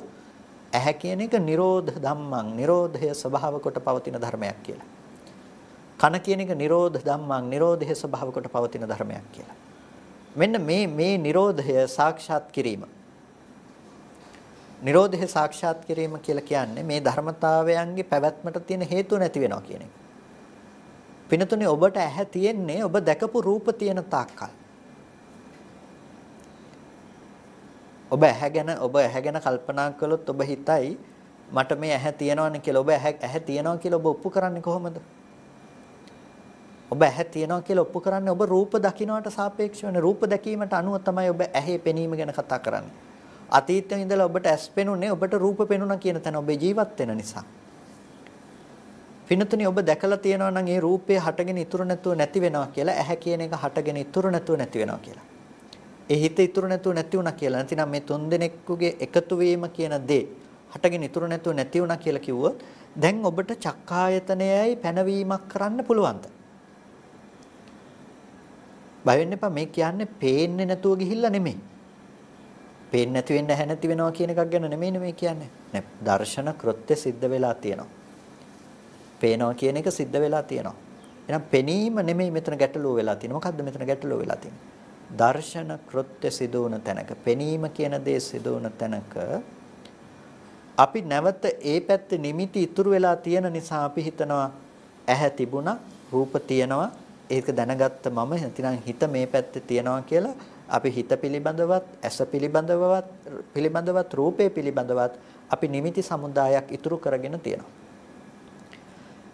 ඇහැ කියන එක නිරෝධ ධම්මං නිරෝධය ස්වභාව කොට පවතින ධර්මයක් කියලා. කන කියන එක නිරෝධ ධම්මං නිරෝධය ස්වභාව කොට පවතින ධර්මයක් කියලා. මෙන්න මේ මේ නිරෝධය සාක්ෂාත් කිරීම. නිරෝධය සාක්ෂාත් කිරීම කියලා කියන්නේ මේ ධර්මතාවයන්ගේ පැවැත්මට තියෙන හේතු නැති වෙනවා කියන එක. පිනතුනේ ඔබට ඇහැ තියෙන්නේ ඔබ දැකපු රූප තියෙන තාක්කල්. ඔබ ඇහැ ගැන ඔබ ඇහැ ගැන කල්පනා කළොත් ඔබ හිතයි මට මේ ඇහැ තියෙනවනේ කියලා ඔබ ඇහැ ඇහැ තියෙනවා කියලා ඔබ ඔප්පු කරන්නේ කොහොමද? ඔබ ඇහැ තියෙනවා කියලා ඔප්පු කරන්නේ ඔබ රූප දකින්නට සාපේක්ෂවනේ රූප දැකීමට අනුව තමයි ඔබ ඇහි පෙනීම ගැන කතා කරන්නේ. අතීතයේ ඉඳලා ඔබට ඇස් පෙනුනේ ඔබට රූප පෙනුණා කියන තැන ඔබේ ජීවත් වෙන නිසා. පිනතුනි ඔබ දැකලා තියෙනවා නම් ඒ රූපය හටගෙන ඉතුරු නැතුව නැති වෙනවා කියලා ඇහැ කියන එක හටගෙන ඉතුරු නැතුව නැති වෙනවා කියලා. ඒ හිත ඉතුරු නැතුව නැති වුණා කියලා. නැතිනම් මේ තුන් දෙනෙක්ගේ එකතු වීම කියන දේ හටගෙන ඉතුරු නැතුව නැති වුණා කියලා කිව්වොත් දැන් ඔබට චක්කායතනයයි පැනවීමක් කරන්න පුළුවන්ද? බය වෙන්න එපා මේ කියන්නේ පේන්නේ නැතුව ගිහිල්ලා නෙමෙයි. පේන්නේ නැති වෙන්න ඇහැ නැති වෙනවා කියන එකක් ගැන නෙමෙයි මේ කියන්නේ. නෑ දර්ශන කෘත්‍ය සිද්ධ වෙලා තියෙනවා. පේනවා කියන එක සිද්ධ වෙලා තියෙනවා. එහෙනම් පෙනීම නෙමෙයි මෙතන ගැටලුව වෙලා තියෙන්නේ. මොකද්ද මෙතන ගැටලුව වෙලා තියෙන්නේ? දර්ශන කෘත්‍ය සිදු වුණ තැනක පෙනීම කියන දේ සිදු වුණ තැනක අපි නැවත ඒ පැත්තේ නිමිති ඉතුරු වෙලා තියෙන නිසා අපි හිතනවා ඇහැ තිබුණා රූප තියෙනවා ඒක දැනගත්ත මම නැතිනම් හිත මේ පැත්තේ තියෙනවා කියලා අපි හිත පිළිබඳවත් ඇස පිළිබඳවත් පිළිබඳවත් රූපේ පිළිබඳවත් අපි නිමිති සමුදායක් ඉතුරු කරගෙන තියෙනවා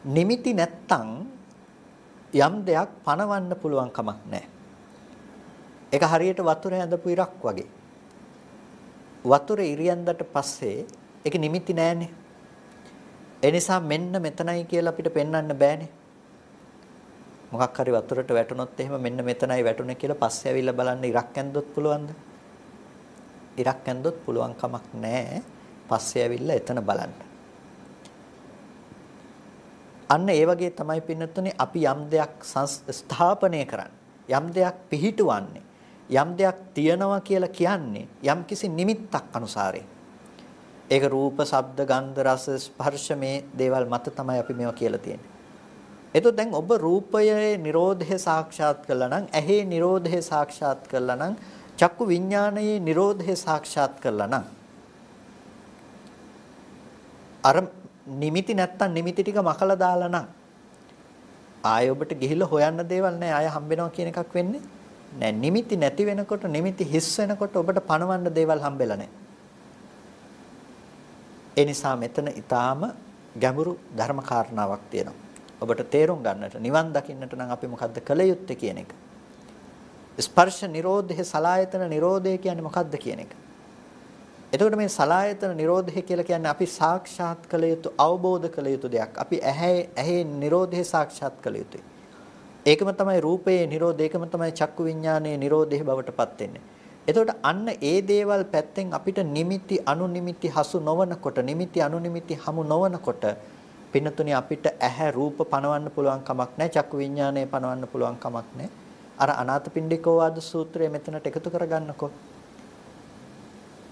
නිමිති නැත්තම් යම් දෙයක් පණවන්න පුළුවන් කමක් නැහැ. ඒක හරියට වතුර ඇඳපු ඉරක් වගේ. වතුර ඉරියන්දට පස්සේ ඒක නිමිති නැහැනේ. ඒ නිසා මෙන්න මෙතනයි කියලා අපිට පෙන්වන්න බෑනේ. මොකක් හරි වතුරට වැටුනොත් එහෙම මෙන්න මෙතනයි වැටුනේ කියලා පස්සේ ඇවිල්ලා බලන්න ඉරක් ඇඳද්දොත් පුළුවන්ද? ඉරක් ඇඳද්දොත් පුළුවන් කමක් නැහැ. පස්සේ ඇවිල්ලා එතන බලන්න. අන්න ඒ වගේ තමයි පින්නතුනේ අපි යම් දෙයක් ස්ථාපනය කරන්නේ යම් දෙයක් පිහිටුවන්නේ යම් දෙයක් තියනවා කියලා කියන්නේ යම් කිසි නිමිත්තක් අනුසාරයෙන් ඒක රූප ශබ්ද ගන්ධ රස ස්පර්ශ මේ දේවල් මත තමයි අපි මේවා කියලා තියෙන්නේ එතකොට දැන් ඔබ රූපයේ Nirodhe සාක්ෂාත් කළා නම් ඇහි Nirodhe සාක්ෂාත් කළා නම් චක්කු විඥානයේ Nirodhe සාක්ෂාත් කළා නම් අර නිමිති නැත්තම් නිමිති ටික මකලා දාලා නම් ආය ඔබට ගිහිල්ලා හොයන්න දේවල් නැහැ ආය හම්බෙනවා කියන එකක් වෙන්නේ නැහැ නිමිති නැති වෙනකොට නිමිති හිස් වෙනකොට ඔබට පණවන්න දේවල් හම්බෙලා නැහැ ඒ නිසා මෙතන ඊටාම ගැඹුරු ධර්ම කාරණාවක් තියෙනවා ඔබට තේරුම් ගන්නට නිවන් දකින්නට නම් අපි මොකද්ද කළ යුත්තේ කියන එක ස්පර්ශ නිරෝධය සලායතන නිරෝධය කියන්නේ මොකද්ද කියන එක එතකොට මේ සලායතන නිරෝධය කියලා කියන්නේ අපි සාක්ෂාත් කළ යුතු අවබෝධ කළ යුතු දෙයක්. අපි ඇහැ ඇහි නිරෝධය සාක්ෂාත් කළ යුතුයි. ඒකම තමයි රූපයේ නිරෝධය, ඒකම තමයි චක්කු විඥානයේ නිරෝධය බවටපත් වෙන්නේ. එතකොට අන්න ඒ දේවල් පැත්තෙන් අපිට නිමිති අනුනිමිති හසු නොවනකොට, නිමිති අනුනිමිති හමු නොවනකොට පින්නතුනේ අපිට ඇහැ රූප පනවන්න පුළුවන් කමක් නැහැ, චක්කු විඥානය පනවන්න පුළුවන් කමක් නැහැ. අර අනාථපිණ්ඩිකෝ ආද සූත්‍රය මෙතනට එකතු කරගන්නකො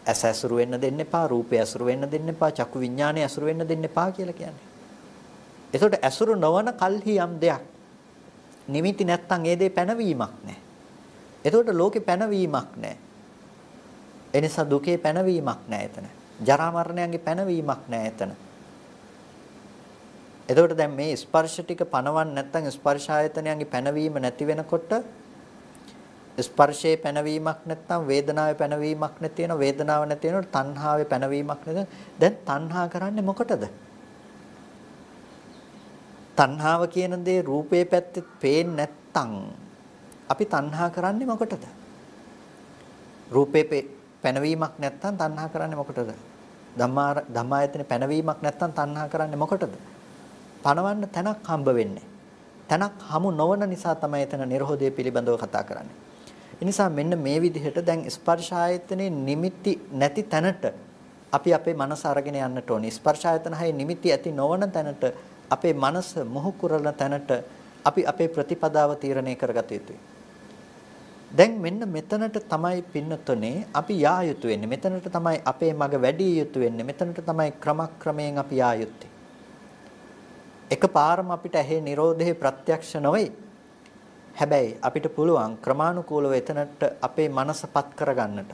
ඇස ඇසුරු වෙන්න දෙන්න එපා, රූපය ඇසුරු වෙන්න දෙන්න එපා, චක්කු විඥානය ඇසුරු වෙන්න දෙන්න එපා කියලා කියන්නේ. එතකොට ඇසුරු නොවන කල්හි යම් දෙයක්. නිමිති නැත්තම් ඒ දේ පැනවීමක් නැහැ. එතකොට ලෝකේ පැනවීමක් නැහැ. එනිසා දුකේ පැනවීමක් නැහැ එතන. ජරා මරණයන්ගේ පැනවීමක් නැහැ එතන. එතකොට දැන් මේ ස්පර්ශ ටික පනවන්න නැත්නම් ස්පර්ශ ආයතනයන්ගේ පැනවීම නැති වෙනකොට ස්පර්ශයේ පැනවීමක් නැත්නම් වේදනාවේ පැනවීමක් නැති වෙනවා වේදනාව නැති වෙනකොට තණ්හාවේ පැනවීමක් නැද දැන් තණ්හා කරන්නේ මොකටද තණ්හාව කියන දේ රූපේ පැත්තේ පේන්නේ නැත්නම් අපි තණ්හා කරන්නේ මොකටද රූපේ පැනවීමක් නැත්නම් තණ්හා කරන්නේ මොකටද ධම්මා ධම්මායතන පැනවීමක් නැත්නම් තණ්හා කරන්නේ මොකටද පණවන්න තැනක් හම්බ වෙන්නේ තැනක් හමු නොවන නිසා තමයි එතන Nirodhe පිළිබඳව කතා කරන්නේ එනිසා මෙන්න මේ විදිහට දැන් ස්පර්ශ ආයතනේ නිමිති නැති තැනට අපි අපේ මනස අරගෙන යන්නට ඕනේ. ස්පර්ශ ආයතන හයේ නිමිති ඇති නොවන තැනට අපේ මනස මොහු කරන තැනට අපි අපේ ප්‍රතිපදාව තීරණය කරගත යුතුයි. දැන් මෙන්න මෙතනට තමයි පින්නතුනේ අපි යා යුතු වෙන්නේ. මෙතනට තමයි අපේ මග වැඩි යුතු වෙන්නේ. මෙතනට තමයි ක්‍රමක්‍රමයෙන් අපි යා යුත්තේ. එකපාරම අපිට ඇහි Nirodhe ප්‍රත්‍යක්ෂ නොවේ. හැබැයි අපිට පුළුවන් ක්‍රමානුකූලව එතනට අපේ මනසපත් කරගන්නට.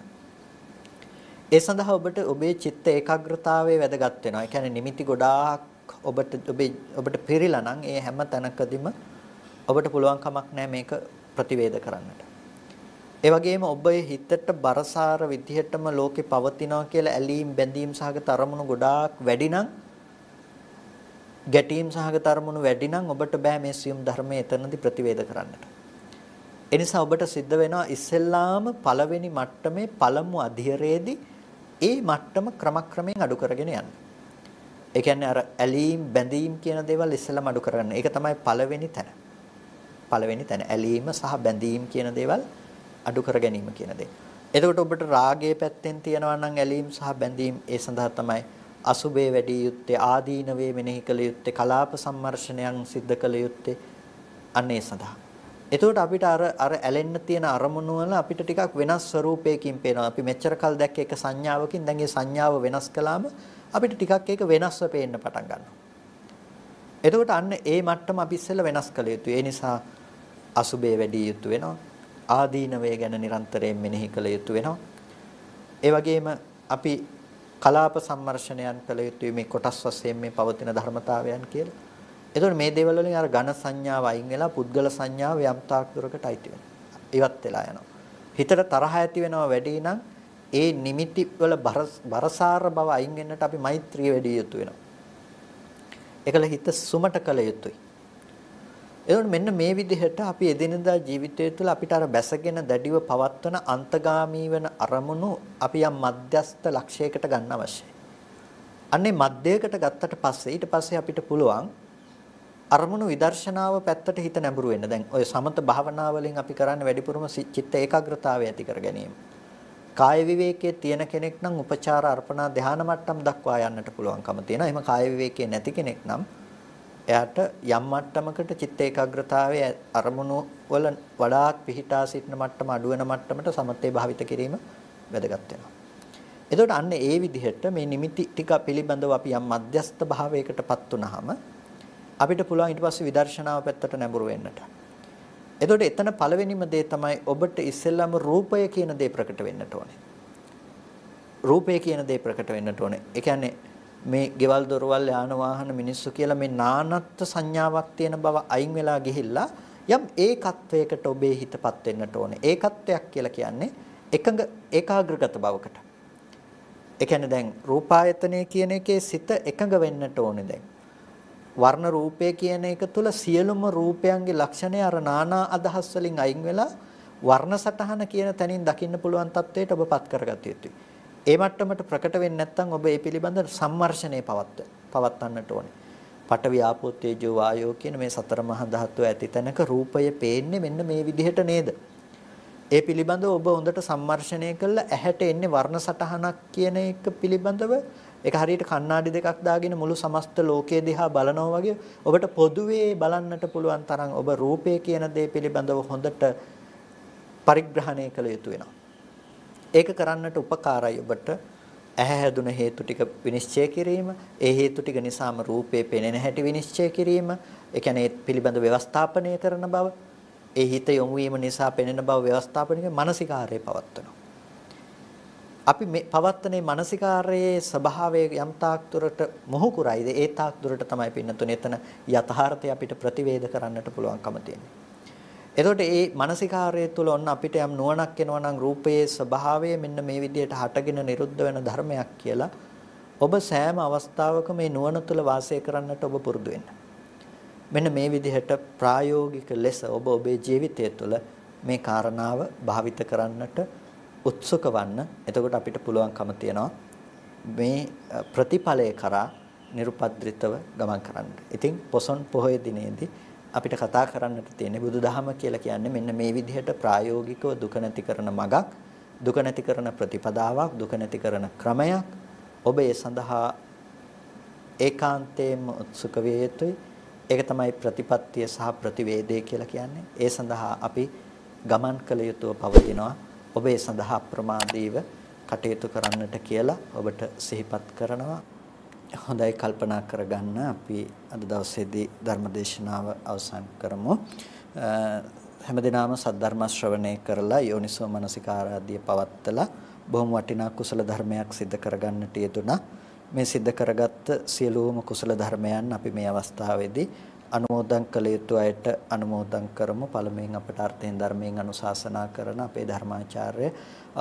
ඒ සඳහා ඔබට ඔබේ චිත්ත ඒකාග්‍රතාවයේ වැදගත් වෙනවා. ඒ කියන්නේ නිමිති ගොඩාක් ඔබට ඔබේ ඔබට පිරීලා නම් ඒ හැම තැනකදීම ඔබට පුළුවන් කමක් නැහැ මේක ප්‍රතිවේධ කරන්නට. ඒ වගේම ඔබේ හිතට බරසාර විදිහටම ලෝකේ පවතිනවා කියලා ඇලීම් බැඳීම් සහගත අරමුණු ගොඩාක් වැඩි නම් ගැටීම් සහගත අරමුණු වැඩි නම් ඔබට බෑ මේ සියුම් ධර්මයේ එතනදී ප්‍රතිවේධ කරන්නට. එනිසා ඔබට සිද්ධ වෙනවා ඉස්සෙල්ලාම පළවෙනි මට්ටමේ පළමු අධ්‍යයනයේදී ඒ මට්ටම ක්‍රමක්‍රමයෙන් අඩු කරගෙන යන්න. ඒ කියන්නේ අර ඇලීම් බැඳීම් කියන දේවල් ඉස්සෙල්ලාම අඩු කරගන්න. ඒක තමයි පළවෙනි තැන. පළවෙනි තැන ඇලීම සහ බැඳීම් කියන දේවල් අඩු කර ගැනීම කියන දේ. එතකොට ඔබට රාගයේ පැත්තෙන් තියනවා නම් ඇලීම් සහ බැඳීම් ඒ සඳහා තමයි අසුබේ වැඩි යුත්තේ ආදීන වේ මෙනෙහි කළ යුත්තේ කලාප සම්මර්ෂණයන් සිද්ධ කළ යුත්තේ අන්න ඒ සඳහා. එතකොට අපිට අර අර ඇලෙන්න තියෙන අරමුණු වල අපිට ටිකක් වෙනස් ස්වරූපයකින් පේනවා. අපි මෙච්චර කල් දැක්ක එක සංඥාවකින් දැන් ඒ සංඥාව වෙනස් කළාම අපිට ටිකක් ඒක වෙනස්ව පේන්න පටන් ගන්නවා. එතකොට අන්න ඒ මට්ටම අපි ඉස්සෙල්ලා වෙනස් කළ යුතුයි. ඒ නිසා අසුබේ වැඩි යුතු වෙනවා. ආදීනවය ගැන නිරන්තරයෙන් මෙනෙහි කළ යුතු වෙනවා. ඒ වගේම අපි කලාප සම්මර්ෂණයන් කළ යුතුයි මේ කොටස් වශයෙන් මේ පවතින ධර්මතාවයන් කියලා. එතකොට මේ දේවල් වලින් අර ඝන සංඥාව අයින් වෙලා පුද්ගල සංඥාව යම් තාක් දුරකට අයිති වෙනවා. ඉවත් වෙලා යනවා. හිතට තරහ ඇති වෙනවා වැඩි නම් ඒ නිමිති වල බරසාර බව අයින් වෙන්නට අපි මෛත්‍රිය වැඩි යුතු වෙනවා. ඒකල හිත සුමට කළ යුතුයි. එතකොට මෙන්න මේ විදිහට අපි එදිනදා ජීවිතය තුළ අපිට අර බැසගෙන දැඩිව පවත්වන අන්තගාමී වෙන අරමුණු අපි යම් මධ්‍යස්ත ලක්ෂයකට ගන්න අවශ්‍යයි. අන්නේ මධ්‍යයකට ගත්තට පස්සේ ඊට පස්සේ අපිට පුළුවන් අරමුණු විදර්ශනාව පැත්තට හිත නැඹුරු වෙන්න. දැන් ඔය සමත භාවනා වලින් අපි කරන්නේ වැඩිපුරම චිත්ත ඒකාග්‍රතාවය ඇති කර ගැනීම. කාය විවේකයේ තියෙන කෙනෙක් නම් උපචාර අර්පණා ධාන මට්ටම් දක්වා යන්නට පුළුවන්කම තියෙනවා. එහෙම කාය විවේකයේ නැති කෙනෙක් නම් එයාට යම් මට්ටමකට චිත්ත ඒකාග්‍රතාවය අරමුණු වල වඩාත් පිහිටා සිටින මට්ටම අඩු වෙන මට්ටමට සමතේ භාවිත කිරීම වැදගත් වෙනවා. එතකොට අන්න ඒ විදිහට මේ නිමිති ටික පිළිබඳව අපි යම් මධ්‍යස්ත භාවයකටපත් වුනහම අපිට පුළුවන් ඊට පස්සේ විදර්ශනාව පැත්තට නැඹුරු වෙන්නට. එතකොට එතන පළවෙනිම දේ තමයි ඔබට ඉස්සෙල්ලාම රූපය කියන දේ ප්‍රකට වෙන්නට ඕනේ. රූපය කියන දේ ප්‍රකට වෙන්නට ඕනේ. ඒ කියන්නේ මේ ගෙවල් දොරවල් යාන වාහන මිනිස්සු කියලා මේ නානත්ත් සංඥාවක් තියෙන බව අයින් වෙලා ගිහිල්ලා යම් ඒකත්වයකට ඔබේ හිතපත් වෙන්නට ඕනේ. ඒකත්වයක් කියලා කියන්නේ එකඟ ඒකාග්‍රගත බවකට. ඒ කියන්නේ දැන් රූපායතනය කියන එකේ සිත එකඟ වෙන්නට ඕනේ දැන්. වර්ණ රූපය කියන එක තුළ සියලුම රූපයන්ගේ ලක්ෂණය අර නානා අදහස් වලින් අයින් වෙලා වර්ණ සටහන කියන තැනින් දකින්න පුළුවන් තත්වයට ඔබපත් කරගත යුතුයි. ඒ මට්ටමට ප්‍රකට වෙන්නේ නැත්නම් ඔබ ඒ පිළිබඳ සම්මර්ෂණය පවත්ව පවත්වන්නට ඕනේ. පඨවි ආපෝ තේජෝ වායෝ කියන මේ සතර මහා ධාතු ඇති තැනක රූපය පේන්නේ මෙන්න මේ විදිහට නේද? ඒ පිළිබඳව ඔබ හොඳට සම්මර්ෂණය කළ ඇහැට එන්නේ වර්ණ සටහනක් කියන එක පිළිබඳව ඒක හරියට කණ්ණාඩි දෙකක් දාගෙන මුළු සමස්ත ලෝකය දිහා බලනවා වගේ ඔබට පොදුවේ බලන්නට පුළුවන් තරම් ඔබ රූපය කියන දේ පිළිබඳව හොඳට පරිග්‍රහණය කළ යුතු වෙනවා. ඒක කරන්නට උපකාරයි ඔබට ඇහැ හැදුන හේතු ටික විනිශ්චය කිරීම, ඒ හේතු ටික නිසාම රූපේ පෙනෙන හැටි විනිශ්චය කිරීම, ඒ කියන්නේ පිළිබඳ ව්‍යවස්ථාපනය කරන බව, ඒ හිත යොමු නිසා පෙනෙන බව ව්‍යවස්ථාපනයේ මානසිකාරය පවත්වනවා. අපි මේ පවත්තනේ මානසිකාර්යයේ ස්වභාවයේ යම් තාක් දුරට මොහු කුරයිද ඒ තාක් දුරට තමයි පින්නතුනේ එතන යථාර්ථය අපිට ප්‍රතිවේධ කරන්නට පුළුවන්කම තියෙන්නේ. එතකොට මේ මානසිකාර්යය තුළ ඔන්න අපිට යම් නුවණක් එනවා නම් රූපයේ ස්වභාවය මෙන්න මේ විදිහට හටගෙන නිරුද්ධ වෙන ධර්මයක් කියලා ඔබ සෑම අවස්ථාවක මේ නුවණ තුළ වාසය කරන්නට ඔබ පුරුදු වෙන්න. මෙන්න මේ විදිහට ප්‍රායෝගික ලෙස ඔබ ඔබේ ජීවිතය තුළ මේ කාරණාව භාවිත කරන්නට උත්සුක වන්න. එතකොට අපිට පුළුවන්කම තියනවා මේ ප්‍රතිඵලය කරා nirupadritaව ගමන් කරන්න. ඉතින් පොසොන් පොහොය දිනේදී අපිට කතා කරන්නට තියෙන්නේ බුදුදහම කියලා කියන්නේ මෙන්න මේ විදිහට ප්‍රායෝගිකව දුක නැති කරන මගක්, දුක නැති කරන ප්‍රතිපදාවක්, දුක නැති කරන ක්‍රමයක්. ඔබ ඒ සඳහා ඒකාන්තයෙන්ම උත්සුක විය යුතුයි. ඒක තමයි ප්‍රතිපත්තිය සහ ප්‍රතිවේදය කියලා කියන්නේ. ඒ සඳහා අපි ගමන් කළ යුතුව පවතිනවා. ඔබ ඒ සඳහා අප්‍රමාදීව කටයුතු කරන්නට කියලා ඔබට සිහිපත් කරනවා. හොඳයි කල්පනා කරගන්න අපි අද දවසේදී ධර්මදේශනාව අවසන් කරමු. හැමදෙනාම සද්ධර්ම ශ්‍රවණය කරලා යෝනිසෝ මනසිකාරාදිය පවත්තලා බොහොම වටිනා කුසල ධර්මයක් සිද්ධ කරගන්නට යෙදුණා. මේ සිද්ධ කරගත්ත සියලුම කුසල ධර්මයන් අපි මේ අවස්ථාවේදී අනුමෝදන් කළ යුතු අයට අනුමෝදන් කරමු පළමුවෙන් අපට අර්ථයෙන් ධර්මයෙන් අනුශාසනා කරන අපේ ධර්මාචාර්ය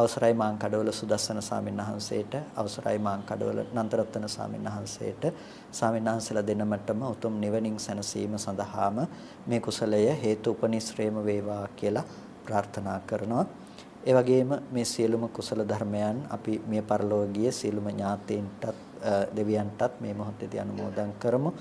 අවසරයි මාං කඩවල සුදස්සන සාමින් වහන්සේට අවසරයි මාං කඩවල නන්දරත්න සාමින් වහන්සේට සාමින් වහන්සලා දෙනමටම උතුම් නිවනින් සැනසීම සඳහාම මේ කුසලය හේතු උපනිශ්‍රේම වේවා කියලා ප්‍රාර්ථනා කරනවා. ඒ වගේම මේ සියලුම කුසල ධර්මයන් අපි මිය පරලෝකීය සියලුම ඥාතීන්ටත් දෙවියන්ටත් මේ මොහොතේදී අනුමෝදන් කරමු.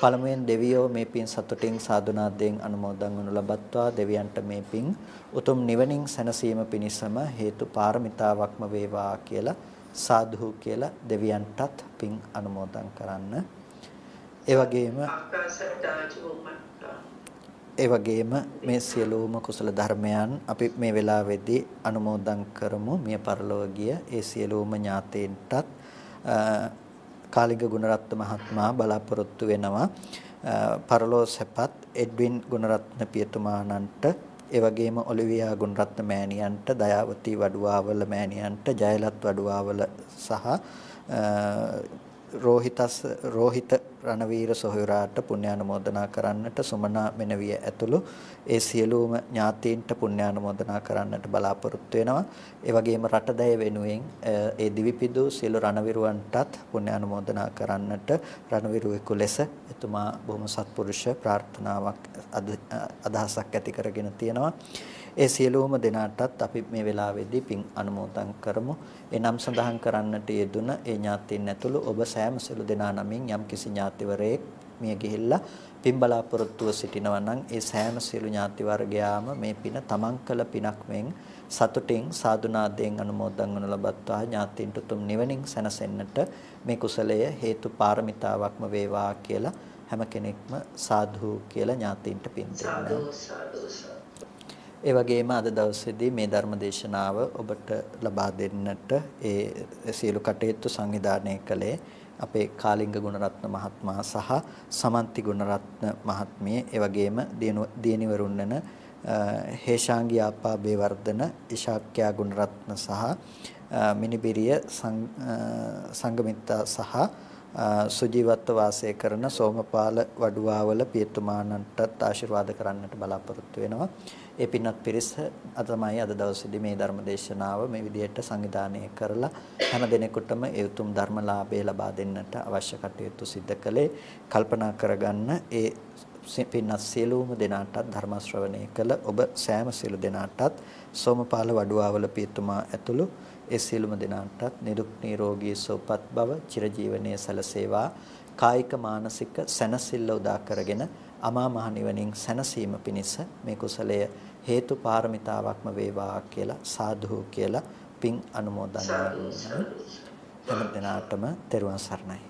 පළමුවෙන් දෙවියෝ මේ පින් සතුටින් සාදුනාදයෙන් අනුමෝදන් වනු ලබත්වා දෙවියන්ට මේ පින් උතුම් නිවනින් සැනසීම පිණිසම හේතු පාරමිතාවක්ම වේවා කියලා සාදු කියලා දෙවියන්ටත් පින් අනුමෝදන් කරන්න. ඒ වගේම ඒ වගේම මේ සියලුම කුසල ධර්මයන් අපි මේ වෙලාවේදී අනුමෝදන් කරමු මිය පරලොව ගිය ඒ සියලුම ඥාතීන්ටත් කාලිග ගුණරත්න මහත්මයා බලාපොරොත්තු වෙනවා පරලෝ සැපත් එඩ්වින් ගුණරත්න පියතුමාණන්ට ඒ වගේම ඔලිවියා ගුණරත්න මෑණියන්ට දයාවති වඩුවාවල මෑණියන්ට ජයලත් වඩුවාවල සහ රෝහිතස් රෝහිත රණවීර සොහොයුරාට පුණ්‍යානුමෝදනා කරන්නට සුමනා මෙනවිය ඇතුළු ඒ සියලුම ඥාතීන්ට පුණ්‍යානුමෝදනා කරන්නට බලාපොරොත්තු වෙනවා. ඒ වගේම රටදැය වෙනුවෙන් ඒ දිවිපිදු සියලු රණවිරුවන්ටත් පුණ්‍යානුමෝදනා කරන්නට රණවිරුවෙකු ලෙස එතුමා බොහොම සත්පුරුෂ ප්‍රාර්ථනාවක් අදහසක් ඇති කරගෙන තියෙනවා. ඒ සියලුම දෙනාටත් අපි මේ වෙලාවේදී පින් අනුමෝදන් කරමු. එනම් සඳහන් කරන්නට යෙදුන ඒ ඥාතීන් ඇතුළු ඔබ සෑම සිළු දෙනා නමින් යම්කිසි ඥාතිවරයෙක් මිය ගිහිල්ලා පින් බලාපොරොත්තුව සිටිනවා නම් ඒ සෑම සියලු ඥාති වර්ගයාම මේ පින තමන් කළ පිනක් මෙන් සතුටින් සාදුනාදයෙන් අනුමෝදන් වනු ලබත්වා ඥාතීන්ට උතුම් නිවනින් සැනසෙන්නට මේ කුසලය හේතු පාරමිතාවක්ම වේවා කියලා හැම කෙනෙක්ම සාදු කියලා ඥාතීන්ට පින් දෙන්න. ඒ වගේම අද දවසේදී මේ ධර්ම දේශනාව ඔබට ලබා දෙන්නට ඒ සියලු කටයුතු සංවිධානය කළේ අපේ කාලිංග ගුණරත්න මහත්මයා සහ සමන්ති ගුණරත්න මහත්මිය ඒ වගේම දියණිවරුන් වෙන හේෂාංගී ආපා බේවර්ධන ඉශාක්‍යා ගුණරත්න සහ මිනිබිරිය සංගමිත්තා සහ සුජීවත්ව වාසය කරන සෝමපාල වඩුවාවල පියතුමාණන්ටත් ආශිර්වාද කරන්නට බලාපොරොත්තු වෙනවා. ඒ පින්වත් පිරිස අද තමයි අද දවසේදී මේ ධර්ම දේශනාව මේ විදිහට සංවිධානය කරලා හැම දිනෙකටම ඒ උතුම් ධර්ම ලාභය ලබා දෙන්නට අවශ්‍ය කටයුතු සිදු කළේ කල්පනා කරගන්න ඒ පින්වත් සියලුම දෙනාටත් ධර්ම ශ්‍රවණය කළ ඔබ සෑම සියලු දෙනාටත් සෝමපාල වඩුවාවල පීතුමා ඇතුළු ඒ සියලුම දෙනාටත් නිරුක් නිරෝගී සුවපත් බව චිරජීවනයේ සැලසේවා කායික මානසික සැනසෙල්ල උදා කරගෙන අමා මහ නිවනින් සැනසීම පිණිස මේ කුසලය හේතු පාරමිතාවක්ම වේවා කියලා සාදු කියලා පින් අනුමෝදන් වෙනවා. හැම දිනාටම තෙරුවන් සරණයි.